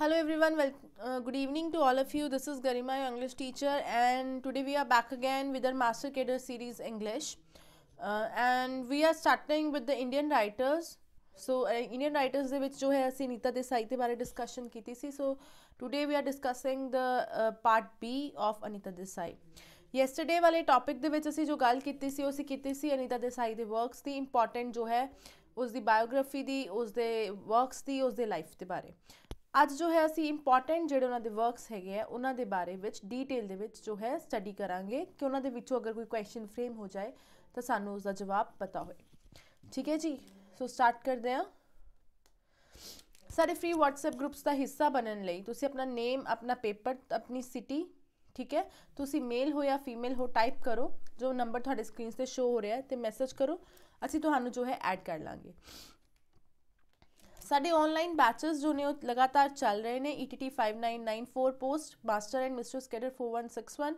hello everyone well uh, good evening to all of you this is garima your english teacher and today we are back again with our master cadre series english uh, and we are starting with the indian writers so uh, indian writers ਦੇ ਵਿੱਚ ਜੋ ਹੈ ਅਸੀਂ ਨੀਤਾ ਦੇਸਾਈ ਦੇ ਬਾਰੇ discussion ਕੀਤੀ ਸੀ so today we are discussing the uh, part b of anita desai yesterday ਵਾਲੇ ਟੌਪਿਕ ਦੇ ਵਿੱਚ ਅਸੀਂ ਜੋ ਗੱਲ ਕੀਤੀ ਸੀ ਉਹ ਅਸੀਂ ਕੀਤੀ ਸੀ ਅਨੀਤਾ ਦੇਸਾਈ ਦੇ ਵਰਕਸ ਦੀ ਇੰਪੋਰਟੈਂਟ ਜੋ ਹੈ ਉਸ ਦੀ ਬਾਇਓਗ੍ਰਾਫੀ ਦੀ ਉਸ ਦੇ ਵਰਕਸ ਦੀ ਉਸ ਦੇ ਲਾਈਫ ਦੇ ਬਾਰੇ ਅੱਜ ਜੋ ਹੈ ਅਸੀਂ ਇੰਪੋਰਟੈਂਟ ਜਿਹੜੇ ਉਹਨਾਂ ਦੇ ਵਰਕਸ ਹੈਗੇ ਆ ਉਹਨਾਂ ਦੇ ਬਾਰੇ ਵਿੱਚ ਡੀਟੇਲ ਦੇ ਵਿੱਚ ਜੋ ਹੈ ਸਟੱਡੀ ਕਰਾਂਗੇ ਕਿ ਉਹਨਾਂ ਦੇ ਵਿੱਚੋਂ ਅਗਰ ਕੋਈ ਕੁਐਸਚਨ ਫਰੇਮ ਹੋ ਜਾਏ ਤਾਂ ਸਾਨੂੰ ਉਸ ਦਾ ਜਵਾਬ ਪਤਾ ਹੋਵੇ ਠੀਕ ਹੈ ਜੀ ਸੋ ਸਟਾਰਟ ਕਰਦੇ ਆ ਸਾਡੇ ਫ੍ਰੀ WhatsApp ਗਰੁੱਪਸ ਦਾ ਹਿੱਸਾ ਬਣਨ ਲਈ ਤੁਸੀਂ ਆਪਣਾ ਨੇਮ ਆਪਣਾ ਪੇਪਰ ਆਪਣੀ ਸਿਟੀ ਠੀਕ ਹੈ ਤੁਸੀਂ ਮੇਲ ਹੋ ਜਾਂ ਫੀਮੇਲ ਹੋ ਟਾਈਪ ਕਰੋ ਜੋ ਨੰਬਰ ਤੁਹਾਡੇ ਸਕਰੀਨ ਤੇ ਸ਼ੋ ਹੋ ਰਿਹਾ ਹੈ ਤੇ ਮੈਸੇਜ ਕਰੋ ਅਸੀਂ ਤੁਹਾਨੂੰ ਜੋ ਹੈ ਐਡ ਕਰ ਲਾਂਗੇ साढ़े ऑनलाइन बैचेस जो ने लगातार चल रहे हैं E T T five nine nine four post master and master cadre four one six one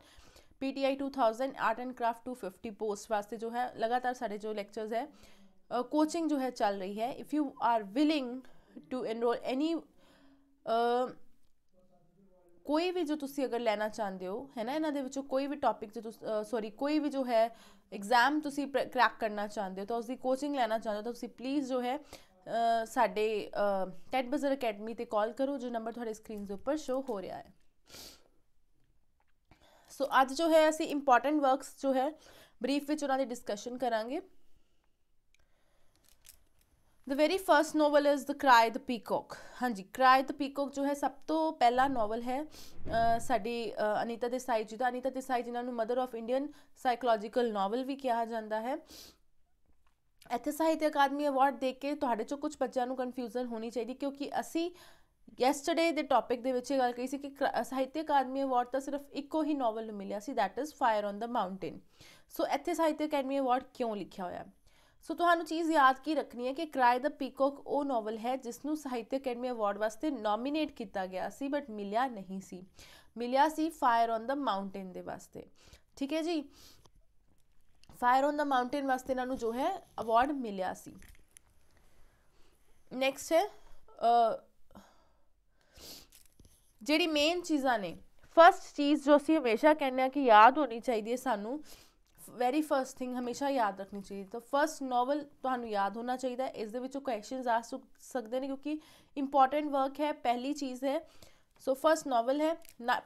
P T I two thousand art and craft two fifty post वास्ते जो है लगातार साढ़े जो लेक्चर्स है कोचिंग जो है चल रही है if you are willing to enrol any कोई भी जो तुम अगर लेना चाहते हो है ना इन्होंने कोई भी टॉपिक जो सॉरी कोई भी जो है एग्जाम तुम क्रैक करना चाहते हो तो उसकी कोचिंग लेना चाहते हो तो प्लीज़ जो है ਸਾਡੇ ਟੈਟ ਬਜ਼ਰ ਅਕੈਡਮੀ ਤੇ ਕਾਲ ਕਰੋ ਜੋ ਨੰਬਰ ਤੁਹਾਡੇ ਸਕਰੀਨ ਦੇ ਉੱਪਰ ਸ਼ੋ ਹੋ ਰਿਹਾ ਹੈ ਸੋ ਅੱਜ ਜੋ ਹੈ ਅਸੀਂ ਇੰਪੋਰਟੈਂਟ ਵਰਕਸ ਜੋ ਹੈ ਬਰੀਫ ਵਿੱਚ ਉਹਨਾਂ ਦੀ ਡਿਸਕਸ਼ਨ ਕਰਾਂਗੇ the very first novel is the cry the peacock ਹਾਂਜੀ ਕ੍ਰਾਈ ਦ ਪੀਕੌਕ ਜੋ ਹੈ ਸਭ ਤੋਂ ਪਹਿਲਾ ਨੋਵਲ ਹੈ ਸਾਡੀ ਅਨੀਤਾ ਦੇਸਾਈ ਜੀ ਦਾ ਅਨੀਤਾ ਦੇਸਾਈ ਜਿਨ੍ਹਾਂ ਨੂੰ mother of Indian psychological novel ਵੀ ਕਿਹਾ ਜਾਂਦਾ ਹੈ ਇੱਥੇ ਸਾਹਿਤ ਅਕਾਦਮੀ ਅਵਾਰਡ ਦੇ ਕੇ ਤੁਹਾਡੇ ਚੋਂ ਕੁਝ ਬੱਚਿਆਂ ਨੂੰ ਕਨਫਿਊਜ਼ਨ ਹੋਣੀ ਚਾਹੀਦੀ ਕਿਉਂਕਿ ਅਸੀਂ ਯੈਸਟਰਡੇ ਦੇ ਟੌਪਿਕ ਦੇ ਵਿੱਚ ਇਹ ਗੱਲ ਕਹੀ ਸੀ ਕਿ ਸਾਹਿਤ ਅਕਾਦਮੀ ਅਵਾਰਡ ਤਾਂ ਸਿਰਫ ਇੱਕੋ ਹੀ ਨੋਵਲ ਨੂੰ ਮਿਲਿਆ ਸੀ that is fire on the mountain so ਇੱਥੇ ਸਾਹਿਤ ਅਕਾਦਮੀ ਅਵਾਰਡ ਕਿਉਂ ਲਿਖਿਆ ਹੋਇਆ ਸੋ ਤੁਹਾਨੂੰ ਚੀਜ਼ ਯਾਦ ਕੀ ਰੱਖਣੀ ਹੈ ਕਿ ਕ੍ਰਾਈ ਦਾ ਪੀਕੌਕ ਉਹ ਨੋਵਲ ਹੈ ਜਿਸ ਨੂੰ ਸਾਹਿਤ ਅਕਾਦਮੀ ਅਵਾਰਡ ਵਾਸਤੇ ਨੋਮੀਨੇਟ ਕੀਤਾ ਗਿਆ ਸੀ ਬਟ ਮਿਲਿਆ ਨਹੀਂ ਸੀ ਮਿਲਿਆ ਸੀ ਫਾਇਰ ਔਨ ਦਾ ਮਾਊਂਟੇਨ ਦੇ ਵਾਸਤੇ ਠੀਕ ਹੈ ਜੀ ਫਾਇਰ ਔਨ ਦਾ ਮਾਊਂਟੇਨ ਵਾਸਤੇ ਇਹਨਾਂ ਨੂੰ ਜੋ ਹੈ ਅਵਾਰਡ ਮਿਲਿਆ ਸੀ ਨੈਕਸਟ ਹੈ ਜਿਹੜੀ ਮੇਨ ਚੀਜ਼ਾਂ ਨੇ ਫਰਸਟ ਚੀਜ਼ ਜੋ ਅਸੀਂ ਹਮੇਸ਼ਾ ਕਹਿੰਦੇ ਆ ਕਿ ਯਾਦ ਹੋਣੀ ਚਾਹੀਦੀ ਹੈ ਸਾਨੂੰ ਵੈਰੀ ਫਰਸਟ ਥਿੰਗ ਹਮੇਸ਼ਾ ਯਾਦ ਰੱਖਣੀ ਚਾਹੀਦੀ ਤਾਂ ਫਰਸਟ ਨੋਵਲ ਤੁਹਾਨੂੰ ਯਾਦ ਹੋਣਾ ਚਾਹੀਦਾ ਹੈ ਇਸ ਦੇ ਵਿੱਚੋਂ ਕੁਐਸਚਨਸ ਆ ਸਕਦੇ ਨੇ ਕਿਉਂਕਿ ਇੰਪੋਰਟੈਂਟ ਵਰਕ ਹੈ ਪਹਿਲੀ ਚੀਜ਼ ਹੈ ਸੋ ਫਰਸਟ ਨੋਵਲ ਹੈ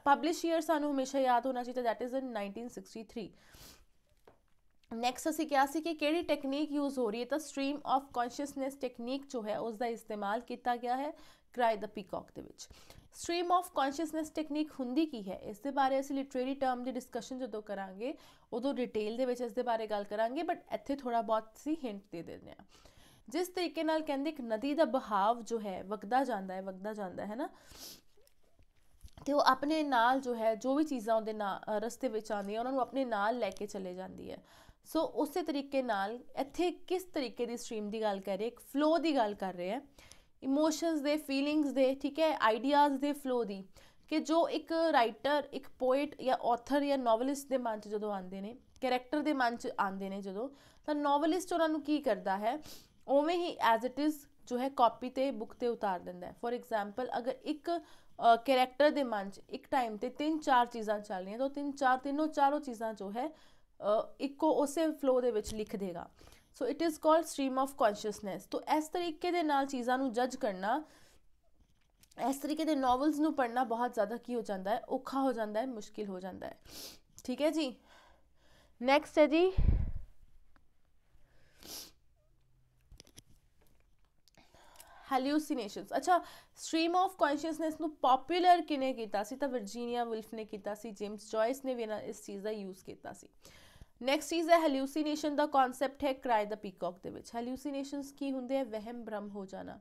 ਪਬਲਿਸ਼ ਈਅਰ ਸਾਨੂੰ ਹਮੇਸ਼ਾ ਯਾਦ ਹੋਣਾ ਚਾਹੀਦਾ ਥੈਟ ਇਜ਼ ਇਨ 1963 ਨੈਕਸਟ ਅਸੀਂ ਕਿਹਾ ਸੀ ਕਿ ਕਿਹੜੀ ਟੈਕਨੀਕ ਯੂਜ਼ ਹੋ ਰਹੀ ਹੈ ਤਾਂ ਸਟ੍ਰੀਮ ਆਫ ਕੌਨਸ਼ੀਅਸਨੈਸ ਟੈਕਨੀਕ ਜੋ ਹੈ ਉਸ ਦਾ ਇਸਤੇਮਾਲ ਕੀਤਾ ਗਿਆ ਹੈ ਕ੍ਰਾਈ ਦਾ ਪੀਕੌਕ ਦੇ ਵਿੱਚ ਸਟ੍ਰੀਮ ਆਫ ਕੌਨਸ਼ੀਅਸਨੈਸ ਟੈਕਨੀਕ ਹੁੰਦੀ ਕੀ ਹੈ ਇਸ ਦੇ ਬਾਰੇ ਅਸੀਂ ਲਿਟਰੇਰੀ ਟਰਮ ਦੀ ਡਿਸਕਸ਼ਨ ਜਦੋਂ ਕਰਾਂਗੇ ਉਦੋਂ ਡਿਟੇਲ ਦੇ ਵਿੱਚ ਇਸ ਦੇ ਬਾਰੇ ਗੱਲ ਕਰਾਂਗੇ ਬਟ ਇੱਥੇ ਥੋੜਾ ਬਹੁਤ ਸੀ ਹਿੰਟ ਦੇ ਦਿੰਦੇ ਆ ਜਿਸ ਤਰੀਕੇ ਨਾਲ ਕਹਿੰਦੇ ਇੱਕ ਨਦੀ ਦਾ ਬਹਾਵ ਜੋ ਹੈ ਵਗਦਾ ਜਾਂਦਾ ਹੈ ਵਗਦਾ ਜਾਂਦਾ ਹੈ ਨਾ ਤੇ ਉਹ ਆਪਣੇ ਨਾਲ ਜੋ ਹੈ ਜੋ ਵੀ ਚੀਜ਼ਾਂ ਉਹਦੇ ਨਾਲ ਰਸਤੇ ਵਿੱਚ ਆਉਂਦੀਆਂ ਉਹਨਾਂ ਨੂੰ ਆਪਣੇ ਨਾਲ ਲੈ ਕੇ ਚਲੇ ਜਾਂਦੀ ਹੈ ਸੋ ਉਸੇ ਤਰੀਕੇ ਨਾਲ ਇੱਥੇ ਕਿਸ ਤਰੀਕੇ ਦੀ ਸਟ੍ਰੀਮ ਦੀ ਗੱਲ ਕਰ ਰਹੇ ਇੱਕ ਫਲੋ ਦੀ ਗੱਲ ਕਰ ਰਹੇ ਆ ਇਮੋਸ਼ਨਸ ਦੇ ਫੀਲਿੰਗਸ ਦੇ ਠੀਕ ਹੈ ਆਈਡੀਆਜ਼ ਦੇ ਫਲੋ ਦੀ ਕਿ ਜੋ ਇੱਕ ਰਾਈਟਰ ਇੱਕ ਪੋਇਟ ਜਾਂ ਆਥਰ ਜਾਂ ਨੋਵਲਿਸਟ ਦੇ ਮਨ 'ਚ ਜਦੋਂ ਆਉਂਦੇ ਨੇ ਕੈਰੈਕਟਰ ਦੇ ਮਨ 'ਚ ਆਉਂਦੇ ਨੇ ਜਦੋਂ ਤਾਂ ਨੋਵਲਿਸਟ ਉਹਨਾਂ ਨੂੰ ਕੀ ਕਰਦਾ ਹੈ ਉਵੇਂ ਹੀ ਐਜ਼ ਇਟ ਇਜ਼ ਜੋ ਹੈ ਕਾਪੀ ਤੇ ਬੁੱਕ ਤੇ ਉਤਾਰ ਦਿੰਦਾ ਹੈ ਫੋਰ ਐਗਜ਼ਾਮਪਲ ਅਗਰ ਇੱਕ ਕੈਰੈਕਟਰ ਦੇ ਮਨ 'ਚ ਇੱਕ ਟਾਈਮ ਤੇ ਤਿੰਨ ਚਾਰ ਚੀਜ਼ਾਂ ਚੱਲ ਰਹੀਆਂ ਤਾਂ ਤਿੰਨ ਚਾਰ ਤਿੰਨੋਂ ਚਾਰੋਂ ਚੀਜ਼ਾਂ ਜੋ ਹੈ ਇੱਕੋ ਉਸੇ ਫਲੋ ਦੇ ਵਿੱਚ ਲਿਖ ਦੇਗਾ so it is called stream of consciousness ਤੋਂ ਇਸ ਤਰੀਕੇ ਦੇ ਨਾਲ ਚੀਜ਼ਾਂ ਨੂੰ ਜੱਜ ਕਰਨਾ ਇਸ ਤਰੀਕੇ ਦੇ ਨੋਵਲਸ ਨੂੰ ਪੜ੍ਹਨਾ ਬਹੁਤ ਜ਼ਿਆਦਾ ਕੀ ਹੋ ਜਾਂਦਾ ਹੈ ਔਖਾ ਹੋ ਜਾਂਦਾ ਹੈ ਮੁਸ਼ਕਿਲ ਹੋ ਜਾਂਦਾ ਹੈ ਠੀਕ ਹੈ ਜੀ ਨੈਕਸਟ ਹੈ ਜੀ ਹੈਲੂਸੀਨੇਸ਼ਨਸ ਅੱਛਾ ਸਟ੍ਰੀਮ ਆਫ ਕੌਨਸ਼ੀਅਸਨੈਸ ਨੂੰ ਪਪੂਲਰ ਕਿਨੇ ਕੀਤਾ ਸੀ ਤਾਂ ਵਰਜੀਨੀਆ ਵੁਲਫ ਨੇ ਕੀਤਾ ਸੀ ਜੇਮਸ ਜੋਇਸ ਨੇ ਵੀ ਇਸ ਚੀਜ਼ ਦਾ ਯੂਜ਼ ਕੀਤਾ ਸੀ ਨੈਕਸਟ ਚੀਜ਼ ਹੈ ਹੈਲੂਸੀਨੇਸ਼ਨ ਦਾ ਕਨਸੈਪਟ ਹੈ ਕ੍ਰਾਈ ਦਾ ਪੀਕੌਕ ਦੇ ਵਿੱਚ ਹੈਲੂਸੀਨੇਸ਼ਨਸ ਕੀ ਹੁੰਦੇ ਹੈ ਵਹਿਮ ਭ੍ਰਮ ਹੋ ਜਾਣਾ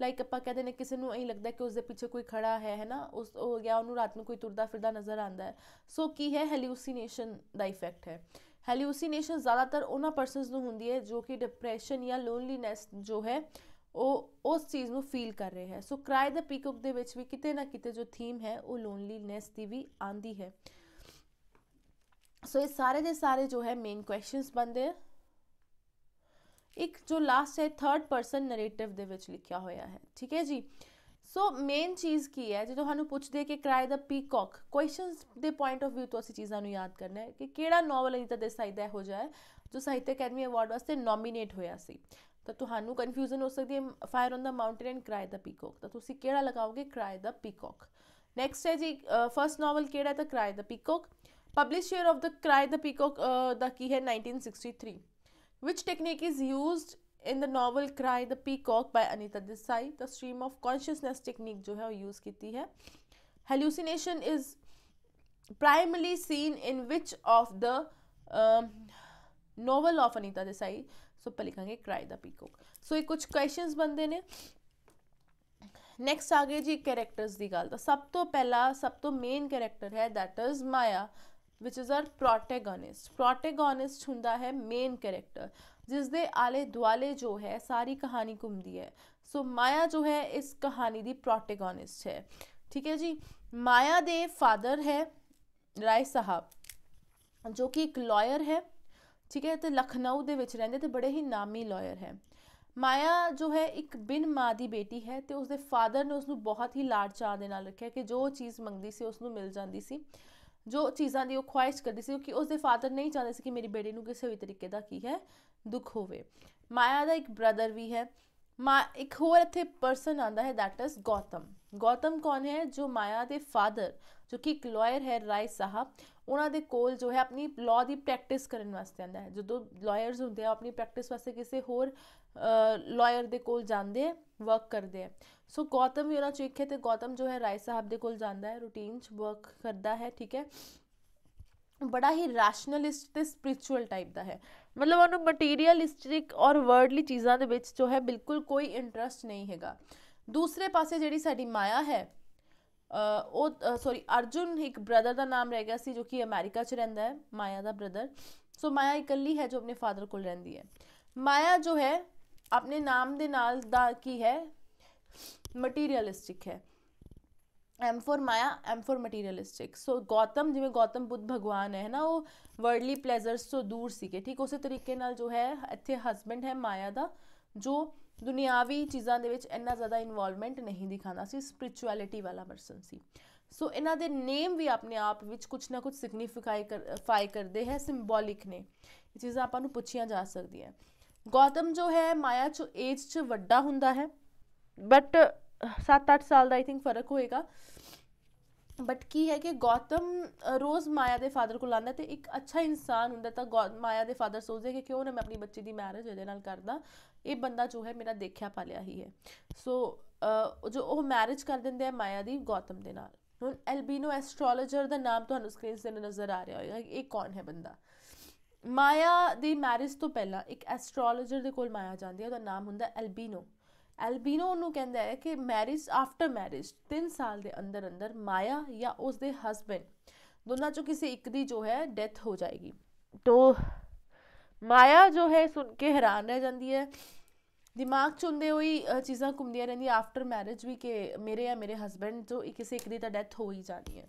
ਲਾਈਕ ਆਪਾਂ ਕਹਿੰਦੇ ਨੇ ਕਿਸੇ ਨੂੰ ਐਂ ਲੱਗਦਾ ਕਿ ਉਸ ਦੇ ਪਿੱਛੇ ਕੋਈ ਖੜਾ ਹੈ ਹੈਨਾ ਉਸ ਹੋ ਗਿਆ ਉਹਨੂੰ ਰਾਤ ਨੂੰ ਕੋਈ ਤੁਰਦਾ ਫਿਰਦਾ ਨਜ਼ਰ ਆਉਂਦਾ ਹੈ ਸੋ ਕੀ ਹੈ ਹੈਲੂਸੀਨੇਸ਼ਨ ਦਾ ਇਫੈਕਟ ਹੈ ਹੈਲੂਸੀਨੇਸ਼ਨ ਜ਼ਿਆਦਾਤਰ ਉਹਨਾਂ ਪਰਸਨਸ ਨੂੰ ਹੁੰਦੀ ਹੈ ਜੋ ਕਿ ਡਿਪਰੈਸ਼ਨ ਜਾਂ ਲੋਨਲੀਨੈਸ ਜੋ ਹੈ ਉਹ ਉਸ ਚੀਜ਼ ਨੂੰ ਫੀਲ ਕਰ ਰਹੇ ਹੈ ਸੋ ਕ੍ਰਾਈ ਦਾ ਪੀਕੌਕ ਦੇ ਵਿੱਚ ਵੀ ਕਿਤੇ ਨਾ ਕਿਤੇ ਜੋ ਥੀਮ ਹੈ ਉਹ ਲੋਨਲੀਨੈਸ ਦੀ ਵੀ ਆਂਦੀ ਹੈ ਸੋ ਇਹ ਸਾਰੇ ਦੇ ਸਾਰੇ ਜੋ ਹੈ ਮੇਨ ਕੁਐਸਚਨਸ ਬੰਦੇ ਇੱਕ ਜੋ ਲਾਸਟ ਹੈ ਥਰਡ ਪਰਸਨ ਨੈਰੇਟਿਵ ਦੇ ਵਿੱਚ ਲਿਖਿਆ ਹੋਇਆ ਹੈ ਠੀਕ ਹੈ ਜੀ ਸੋ ਮੇਨ ਚੀਜ਼ ਕੀ ਹੈ ਜੇ ਤੁਹਾਨੂੰ ਪੁੱਛਦੇ ਕਿ ਕ੍ਰਾਈ ਦਾ ਪੀਕੌਕ ਕੁਐਸਚਨਸ ਦੇ ਪੁਆਇੰਟ ਆਫ View ਤੋਂ ਅਸੀਂ ਚੀਜ਼ਾਂ ਨੂੰ ਯਾਦ ਕਰਨਾ ਹੈ ਕਿ ਕਿਹੜਾ ਨੋਵਲ ਅਨੀਤਾ ਦੇਸਾਈ ਹੋ ਜਾਏ ਜੋ ਸਾਹਿਤ ਅਕੈਡਮੀ ਅਵਾਰਡ ਵਾਸਤੇ ਨੋਮੀਨੇਟ ਹੋਇਆ ਸੀ ਤਾਂ ਤੁਹਾਨੂੰ ਕਨਫਿਊਜ਼ਨ ਹੋ ਸਕਦੀ ਹੈ fire on the mountain and cry the peacock ਤਾਂ ਤੁਸੀਂ ਕਿਹੜਾ ਲਗਾਓਗੇ ਕ੍ਰਾਈ ਦਾ ਪੀਕੌਕ ਨੈਕਸਟ ਹੈ ਜੀ ਫਰਸਟ ਨੋਵਲ ਕਿਹੜਾ ਹੈ ਤਾਂ cry the peacock publish year of the cry the peacock the की है 1963 which technique is use in the novel cry the peacock by Anita Desai the stream of consciousness technique जो है वो यूज़ की है hallucination is primarily seen in which of the novel of Anita Desai so पर लिखेंगे cry the peacock सो ये कुछ questions बनते ने ਨੈਕਸਟ आ गए जी ਕੈਰੈਕਟਰਸ की गल तो सब तो पहला सब तो मेन ਕੈਰੈਕਟਰ है that is Maya which is our protagonist protagonist ਹੁੰਦਾ ਹੈ ਮੇਨ ਕੈਰੈਕਟਰ ਜਿਸ ਦੇ ਆਲੇ ਦੁਆਲੇ ਜੋ ਹੈ ਸਾਰੀ ਕਹਾਣੀ ਘੁੰਮਦੀ ਹੈ ਸੋ ਮਾਇਆ ਜੋ ਹੈ ਇਸ ਕਹਾਣੀ ਦੀ ਪ੍ਰੋਟੈਗੋਨਿਸਟ ਹੈ ਠੀਕ ਹੈ ਜੀ ਮਾਇਆ ਦੇ ਫਾਦਰ ਹੈ ਰਾਏ ਸਾਹਿਬ ਜੋ ਕਿ ਇੱਕ ਲਾਇਰ ਹੈ ਠੀਕ ਹੈ ਤੇ ਲਖਨਊ ਦੇ ਵਿੱਚ ਰਹਿੰਦੇ ਤੇ ਬੜੇ ਹੀ ਨਾਮੀ ਲਾਇਰ ਹੈ ਮਾਇਆ ਜੋ ਹੈ ਇੱਕ ਬਿਨ ਮਾਂ ਦੀ ਬੇਟੀ ਹੈ ਤੇ ਉਸਦੇ ਫਾਦਰ ਨੇ ਉਸ ਨੂੰ ਬਹੁਤ ਹੀ ਲਾਡ ਚਾਹ ਦੇ ਨਾਲ ਰੱਖਿਆ ਕਿ ਜੋ ਚੀਜ਼ ਮੰਗਦੀ ਸੀ ਉਸ ਨੂੰ ਮਿਲ ਜਾਂਦੀ ਸੀ ਜੋ ਚੀਜ਼ਾਂ ਦੀ ਉਹ ਖੁਆਇਸ਼ ਕਰਦੀ ਸੀ ਕਿ ਉਸਦੇ ਫਾਦਰ ਨਹੀਂ ਚਾਹੁੰਦੇ ਸੀ ਕਿ ਮੇਰੀ ਬੇਟੀ ਨੂੰ ਕਿਸੇ ਵੀ ਤਰੀਕੇ ਦਾ ਕੀ ਹੈ ਦੁੱਖ ਹੋਵੇ ਮਾਇਆ ਦਾ ਇੱਕ ਬ੍ਰਦਰ ਵੀ ਹੈ ਮਾ ਇੱਕ ਹੋਰ ਇੱਥੇ ਪਰਸਨ ਆਂਦਾ ਹੈ ਦੈਟ ਇਜ਼ ਗੌਤਮ ਗੌਤਮ ਕੌਣ ਹੈ ਜੋ ਮਾਇਆ ਦੇ ਫਾਦਰ ਜੋ ਕਿ ਇੱਕ ਲਾਇਰ ਹੈ ਰਾਏ ਸਾਹਿਬ ਉਹਨਾਂ ਦੇ ਕੋਲ ਜੋ ਹੈ ਆਪਣੀ ਲਾਅ ਦੀ ਪ੍ਰੈਕਟਿਸ ਕਰਨ ਵਾਸਤੇ ਆਂਦਾ ਹੈ ਜਦੋਂ ਲਾਇਰਸ ਹੁੰਦੇ ਆ ਆਪਣੀ ਪ੍ਰੈਕਟਿਸ ਵਾਸਤੇ ਕਿਸੇ ਹੋਰ ਲਾਇਰ ਦੇ ਕੋਲ ਜਾਂਦੇ ਆ ਵਰਕ ਕਰਦੇ ਆ ਸੋ ਗੌਤਮ ਵੀ ਉਹਨਾਂ ਚ ਵਿਖੇ ਤੇ ਗੌਤਮ ਜੋ ਹੈ ਰਾਏ ਸਾਹਿਬ ਦੇ ਕੋਲ ਜਾਂਦਾ ਹੈ ਰੂਟੀਨ ਚ ਵਰਕ ਕਰਦਾ ਹੈ ਠੀਕ ਹੈ ਬੜਾ ਹੀ ਰੈਸ਼ਨਲਿਸਟ ਤੇ ਸਪਿਰਚੁਅਲ ਟਾਈਪ ਦਾ ਹੈ ਮਤਲਬ ਉਹਨੂੰ ਮਟੀਰੀਅਲਿਸਟਿਕ ਔਰ ਵਰਡਲੀ ਚੀਜ਼ਾਂ ਦੇ ਵਿੱਚ ਜੋ ਹੈ ਬਿਲਕੁਲ ਕੋਈ ਇੰਟਰਸਟ ਨਹੀਂ ਹੈਗਾ ਦੂਸਰੇ ਪਾਸੇ ਜਿਹੜੀ ਸਾਡੀ ਮਾਇਆ ਹੈ ਉਹ ਸੌਰੀ ਅਰਜੁਨ ਇੱਕ ਬ੍ਰਦਰ ਦਾ ਨਾਮ ਰਹਿ ਗਿਆ ਸੀ ਜੋ ਕਿ ਅਮਰੀਕਾ 'ਚ ਰਹਿੰਦਾ ਹੈ ਮਾਇਆ ਦਾ ਬ੍ਰਦਰ ਸੋ ਮਾਇਆ ਇਕੱਲੀ ਹੈ ਜੋ ਆਪਣੇ ਫਾਦਰ ਕੋਲ ਰਹਿੰਦੀ ਹੈ ਮਾਇਆ ਜੋ ਹੈ ਆਪਣੇ ਨਾਮ ਦੇ ਨਾਲ ਦਾ ਕੀ ਹੈ ਮਟੀਰੀਅਲਿਸਟਿਕ ਹੈ M for Maya M for materialistic so Gautam ਜਿਵੇਂ ਗੌਤਮ ਬੁੱਧ ਭਗਵਾਨ ਹੈ ਨਾ ਉਹ ਵਰਲਡਲੀ ਪਲੇਜ਼ਰਸ ਤੋਂ ਦੂਰ ਸੀਗੇ ਠੀਕ ਉਸੇ ਤਰੀਕੇ ਨਾਲ ਜੋ ਹੈ ਇੱਥੇ ਹਸਬੰਡ ਹੈ ਮਾਇਆ ਦਾ ਜੋ ਦੁਨਿਆਵੀ ਚੀਜ਼ਾਂ ਦੇ ਵਿੱਚ ਇੰਨਾ ਜ਼ਿਆਦਾ ਇਨਵੋਲਵਮੈਂਟ ਨਹੀਂ ਦਿਖਾਉਂਦਾ ਸੀ ਸਪਿਰਚੁਅਲਿਟੀ ਵਾਲਾ ਪਰਸਨ ਸੀ ਸੋ ਇਹਨਾਂ ਦੇ ਨੇਮ ਵੀ ਆਪਣੇ ਆਪ ਵਿੱਚ ਕੁਝ ਨਾ ਕੁਝ ਸਿਗਨੀਫਾਈ ਕਰਦੇ ਹੈ ਸਿੰਬੋਲਿਕ ਨੇ ਇਹ ਚੀਜ਼ਾਂ ਆਪਾਂ ਨੂੰ ਪੁੱਛੀਆਂ ਜਾ ਸਕਦੀਆਂ ਗੌਤਮ ਜੋ ਹੈ ਮਾਇਆ ਚ ਏਜ ਚ ਵੱਡਾ ਹੁੰਦਾ ਹੈ ਬਟ 7-8 ਸਾਲ ਦਾ ਆਈ ਥਿੰਕ ਫਰਕ ਹੋਏਗਾ ਬਟ ਕੀ ਹੈ ਕਿ ਗੌਤਮ ਰੋਜ਼ ਮਾਇਆ ਦੇ ਫਾਦਰ ਕੋਲ ਆਉਂਦਾ ਤੇ ਇੱਕ ਅੱਛਾ ਇਨਸਾਨ ਹੁੰਦਾ ਤਾਂ ਮਾਇਆ ਦੇ ਫਾਦਰ ਸੋਚਦੇ ਕਿ ਕਿਉਂ ਨਾ ਮੈਂ ਆਪਣੀ ਬੱਚੀ ਦੀ ਮੈਰਿਜ ਇਹਦੇ ਨਾਲ ਕਰਦਾ ਇਹ ਬੰਦਾ ਜੋ ਹੈ ਮੇਰਾ ਦੇਖਿਆ ਪਾਲਿਆ ਹੀ ਹੈ ਸੋ ਜੋ ਉਹ ਮੈਰਿਜ ਕਰ ਦਿੰਦੇ ਆ ਮਾਇਆ ਦੀ ਗੌਤਮ ਦੇ ਨਾਲ ਹੁਣ ਐਲਬੀਨੋ ਐਸਟ੍ਰੋਲੋਜਰ ਦਾ ਨਾਮ ਤੁਹਾਨੂੰ ਸਕਰੀਨ ਤੇ ਨਜ਼ਰ ਆ ਰਿਹਾ ਹੋਏਗਾ ਇਹ ਕੌਣ ਹੈ ਬੰਦਾ ਮਾਇਆ ਦੀ ਮੈਰਿਜ ਤੋਂ ਪਹਿਲਾਂ ਇੱਕ ਐਸਟ੍ਰੋਲੋਜਰ ਦੇ ਕੋਲ ਮਾਇਆ ਜਾਂਦੀ ਹੈ ਉਹਦਾ ਨਾਮ ਹੁੰਦਾ ਐਲਬੀਨੋ ਐਲਬੀਨੋ ਉਹਨੂੰ ਕਹਿੰਦਾ ਹੈ ਕਿ ਮੈਰਿਜ ਆਫਟਰ ਮੈਰਿਜ 3 ਸਾਲ ਦੇ ਅੰਦਰ ਅੰਦਰ ਮਾਇਆ ਜਾਂ ਉਸ ਦੇ ਹਸਬੰਡ ਦੋਨਾਂ ਚੋਂ ਕਿਸੇ ਇੱਕ ਦੀ ਜੋ ਹੈ ਡੈਥ ਹੋ ਜਾਏਗੀ ਤੋ ਮਾਇਆ ਜੋ ਹੈ ਸੁਣ ਕੇ ਹੈਰਾਨ ਰਹਿ ਜਾਂਦੀ ਹੈ ਦਿਮਾਗ ਚੁੰਦੇ ਹੋਈ ਚੀਜ਼ਾਂ ਘੁੰਮਦੀਆਂ ਰਹਿੰਦੀਆਂ ਆਫਟਰ ਮੈਰਿਜ ਵੀ ਕਿ ਮੇਰੇ ਜਾਂ ਮੇਰੇ ਹਸਬੰਡ ਜੋ ਕਿਸੇ ਇੱਕ ਦੀ ਤਾਂ ਡੈਥ ਹੋ ਹੀ ਜਾਣੀ ਹੈ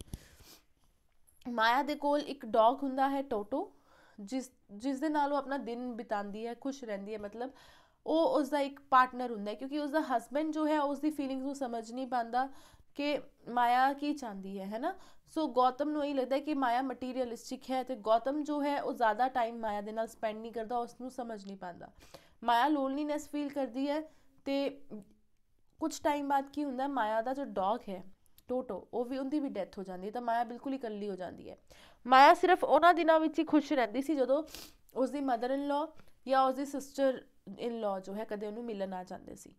ਮਾਇਆ ਦੇ ਕੋਲ ਇੱਕ ਡੌਗ ਹੁੰਦਾ ਹੈ ਟੋਟੋ ਜਿਸ ਜਿਸ ਦੇ ਨਾਲ ਉਹ ਆਪਣਾ ਦਿਨ ਬਿਤਾਉਂਦੀ ਹੈ ਖੁਸ਼ ਰਹਿੰਦੀ ਹੈ ਮਤਲਬ ਉਹ ਉਸ ਦਾ ਇੱਕ ਪਾਰਟਨਰ ਹੁੰਦਾ ਹੈ ਕਿਉਂਕਿ ਉਸ ਦਾ ਹਸਬੰਡ ਜੋ ਹੈ ਉਸ ਦੀ ਫੀਲਿੰਗਸ ਨੂੰ ਸਮਝ ਨਹੀਂ ਪਾਉਂਦਾ ਕਿ ਮਾਇਆ ਕੀ ਚਾਹੁੰਦੀ ਹੈ ਹੈਨਾ ਸੋ ਗੌਤਮ ਨੂੰ ਇਹ ਲੱਗਦਾ ਕਿ ਮਾਇਆ ਮਟੀਰੀਅਲਿਸਟਿਕ ਹੈ ਤੇ ਗੌਤਮ ਜੋ ਹੈ ਉਹ ਜ਼ਿਆਦਾ ਟਾਈਮ ਮਾਇਆ ਦੇ ਨਾਲ ਸਪੈਂਡ ਨਹੀਂ ਕਰਦਾ ਉਸ ਨੂੰ ਸਮਝ ਨਹੀਂ ਪਾਉਂਦਾ ਮਾਇਆ ਲੋਨਲੀਨੈਸ ਫੀਲ ਕਰਦੀ ਹੈ ਤੇ ਕੁਝ ਟਾਈਮ ਬਾਅਦ ਕੀ ਹੁੰਦਾ ਮਾਇਆ ਦਾ ਜੋ ਡੌਗ ਹੈ ਟੋਟੋ ਉਹ ਵੀ ਉਹਦੀ ਵੀ ਡੈਥ ਹੋ ਜਾਂਦੀ ਹੈ ਤਾਂ ਮਾਇਆ ਬਿਲਕੁਲ ਹੀ ਇਕੱਲੀ ਹੋ ਜਾਂਦੀ ਹੈ ਮਾਇਆ ਸਿਰਫ ਉਹਨਾਂ ਦਿਨਾਂ ਵਿੱਚ ਹੀ ਖੁਸ਼ ਰਹਿੰਦੀ ਸੀ ਜਦੋਂ ਉਸ ਦੀ ਮਦਰ ਇਨ ਲਾ ਜਾਂ ਉਸ ਦੀ ਸਿਸਟਰ ਇਨ ਲਾ ਜੋ ਹੈ ਕਦੇ ਉਹਨੂੰ ਮਿਲਣ ਆ ਜਾਂਦੇ ਸੀ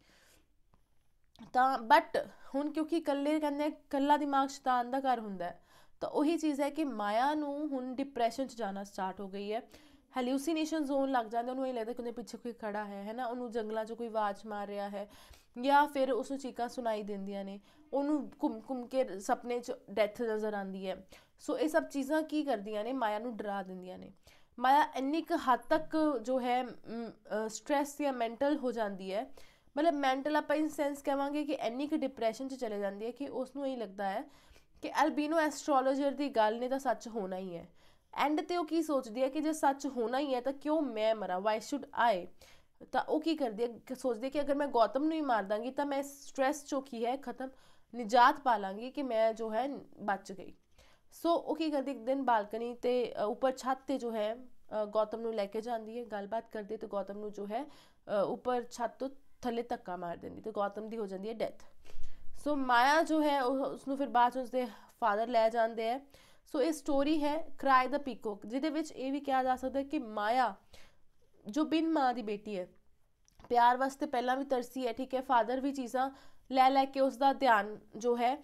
ਤਾਂ ਬਟ ਹੁਣ ਕਿਉਂਕਿ ਕੱਲੇ ਕਹਿੰਦੇ ਕੱਲਾ ਦਿਮਾਗ ਸ਼ੈਤਾਨ ਦਾ ਘਰ ਹੁੰਦਾ ਤਾਂ ਉਹੀ ਚੀਜ਼ ਹੈ ਕਿ ਮਾਇਆ ਨੂੰ ਹੁਣ ਡਿਪਰੈਸ਼ਨ ਚ ਜਾਣਾ ਸਟਾਰਟ ਹੋ ਗਈ ਹੈ ਹੈਲੂਸੀਨੇਸ਼ਨ ਜ਼ੋਨ ਲੱਗ ਜਾਂਦੇ ਉਹਨੂੰ ਇਹ ਲੱਗਦਾ ਕਿ ਉਹਦੇ ਪਿੱਛੇ ਕੋਈ ਖੜਾ ਹੈ ਹੈਨਾ ਉਹਨੂੰ ਜੰਗਲਾਂ 'ਚ ਕੋਈ ਆਵਾਜ਼ ਮਾਰ ਰਿਹਾ ਹੈ ਜਾਂ ਫਿਰ ਉਸ ਨੂੰ ਚੀਕਾਂ ਸੁਣਾਈ ਦਿੰਦੀਆਂ ਨੇ ਉਹਨੂੰ ਘੁੰਮ ਘੁੰਮ ਕੇ ਸੁਪਨੇ 'ਚ ਡੈਥ ਨਜ਼ਰ ਆਉਂਦੀ ਹੈ ਸੋ ਇਹ ਸਭ ਚੀਜ਼ਾਂ ਕੀ ਕਰਦੀਆਂ ਨੇ ਮਾਇਆ ਨੂੰ ਡਰਾ ਦਿੰਦੀਆਂ ਨੇ ਮਾਇਆ ਇੰਨੀ ਕੁ ਹੱਦ ਤੱਕ ਜੋ ਹੈ ਸਟ्रेस ਜਾਂ ਮੈਂਟਲ ਹੋ ਜਾਂਦੀ ਹੈ ਮਤਲਬ ਮੈਂਟਲ ਆਪਾਂ ਇਨ ਸੈਂਸ ਕਹਾਂਗੇ ਕਿ ਇੰਨੀ ਕੁ ਡਿਪਰੈਸ਼ਨ 'ਚ ਚਲੇ ਜਾਂਦੀ ਹੈ ਕਿ ਉਸ ਨੂੰ ਇਹ ਲੱਗਦਾ ਹੈ ਕਿ ਐਲਬੀਨੋ ਐਸਟ੍ਰੋਲੋਜਰ ਦੀ ਗੱਲ ਨੇ ਤਾਂ ਸੱਚ ਹੋਣਾ ਹੀ ਹੈ ਐਂਡ ਤੇ ਉਹ ਕੀ ਸੋਚਦੀ ਹੈ ਕਿ ਜੇ ਸੱਚ ਹੋਣਾ ਹੀ ਹੈ ਤਾਂ ਕਿਉਂ ਮੈਂ ਮਰਾਂ ਵਾਈ ਸ਼ੁੱਡ ਆਈ ਤਾਂ ਉਹ ਕੀ ਕਰਦੀ ਹੈ ਸੋਚਦੀ ਹੈ ਕਿ ਅਗਰ ਮੈਂ ਗੌਤਮ ਨੂੰ ਹੀ ਮਾਰ ਦਾਂਗੀ ਤਾਂ ਮੈਂ ਸਟ्रेस ਚੋਕੀ ਹੈ ਖਤਮ ਨਿਜਾਤ ਪਾ ਲਾਂਗੀ ਕਿ ਮੈਂ ਜੋ ਹੈ ਬਚ ਗਈ ਸੋ ਉਹ ਕੀ ਕਰਦੀ ਇੱਕ ਦਿਨ ਬਾਲਕਨੀ ਤੇ ਉੱਪਰ ਛੱਤ ਤੇ ਜੋ ਹੈ ਗੌਤਮ ਨੂੰ ਲੈ ਕੇ ਜਾਂਦੀ ਹੈ ਗੱਲਬਾਤ ਕਰਦੇ ਤੇ ਗੌਤਮ ਨੂੰ ਜੋ ਹੈ ਉੱਪਰ ਛੱਤ ਤੋਂ ਥੱਲੇ ਧੱਕਾ ਮਾਰ ਦਿੰਦੀ ਤੇ ਗੌਤਮ ਦੀ ਹੋ ਜਾਂਦੀ ਹੈ ਡੈਥ ਸੋ ਮਾਇਆ ਜੋ ਹੈ ਉਸ ਨੂੰ ਫਿਰ ਬਾਅਦ ਉਸ ਦੇ ਫਾਦਰ ਲੈ ਜਾਂਦੇ ਹੈ ਸੋ ਇਹ ਸਟੋਰੀ ਹੈ ਕ੍ਰਾਈ ਦਾ ਪੀਕੋਕ ਜਿਹਦੇ ਵਿੱਚ ਇਹ ਵੀ ਕਿਹਾ ਜਾ ਸਕਦਾ ਹੈ ਕਿ ਮਾਇਆ ਜੋ ਬਿਨ ਮਾਂ ਦੀ ਬੇਟੀ ਹੈ ਪਿਆਰ ਵਾਸਤੇ ਪਹਿਲਾਂ ਵੀ ਤਰਸੀ ਹੈ ਠੀਕ ਹੈ ਫਾਦਰ ਵੀ ਚੀਜ਼ਾਂ ਲੈ ਲੈ ਕੇ ਉਸ ਦਾ ਧਿਆਨ ਜੋ ਹੈ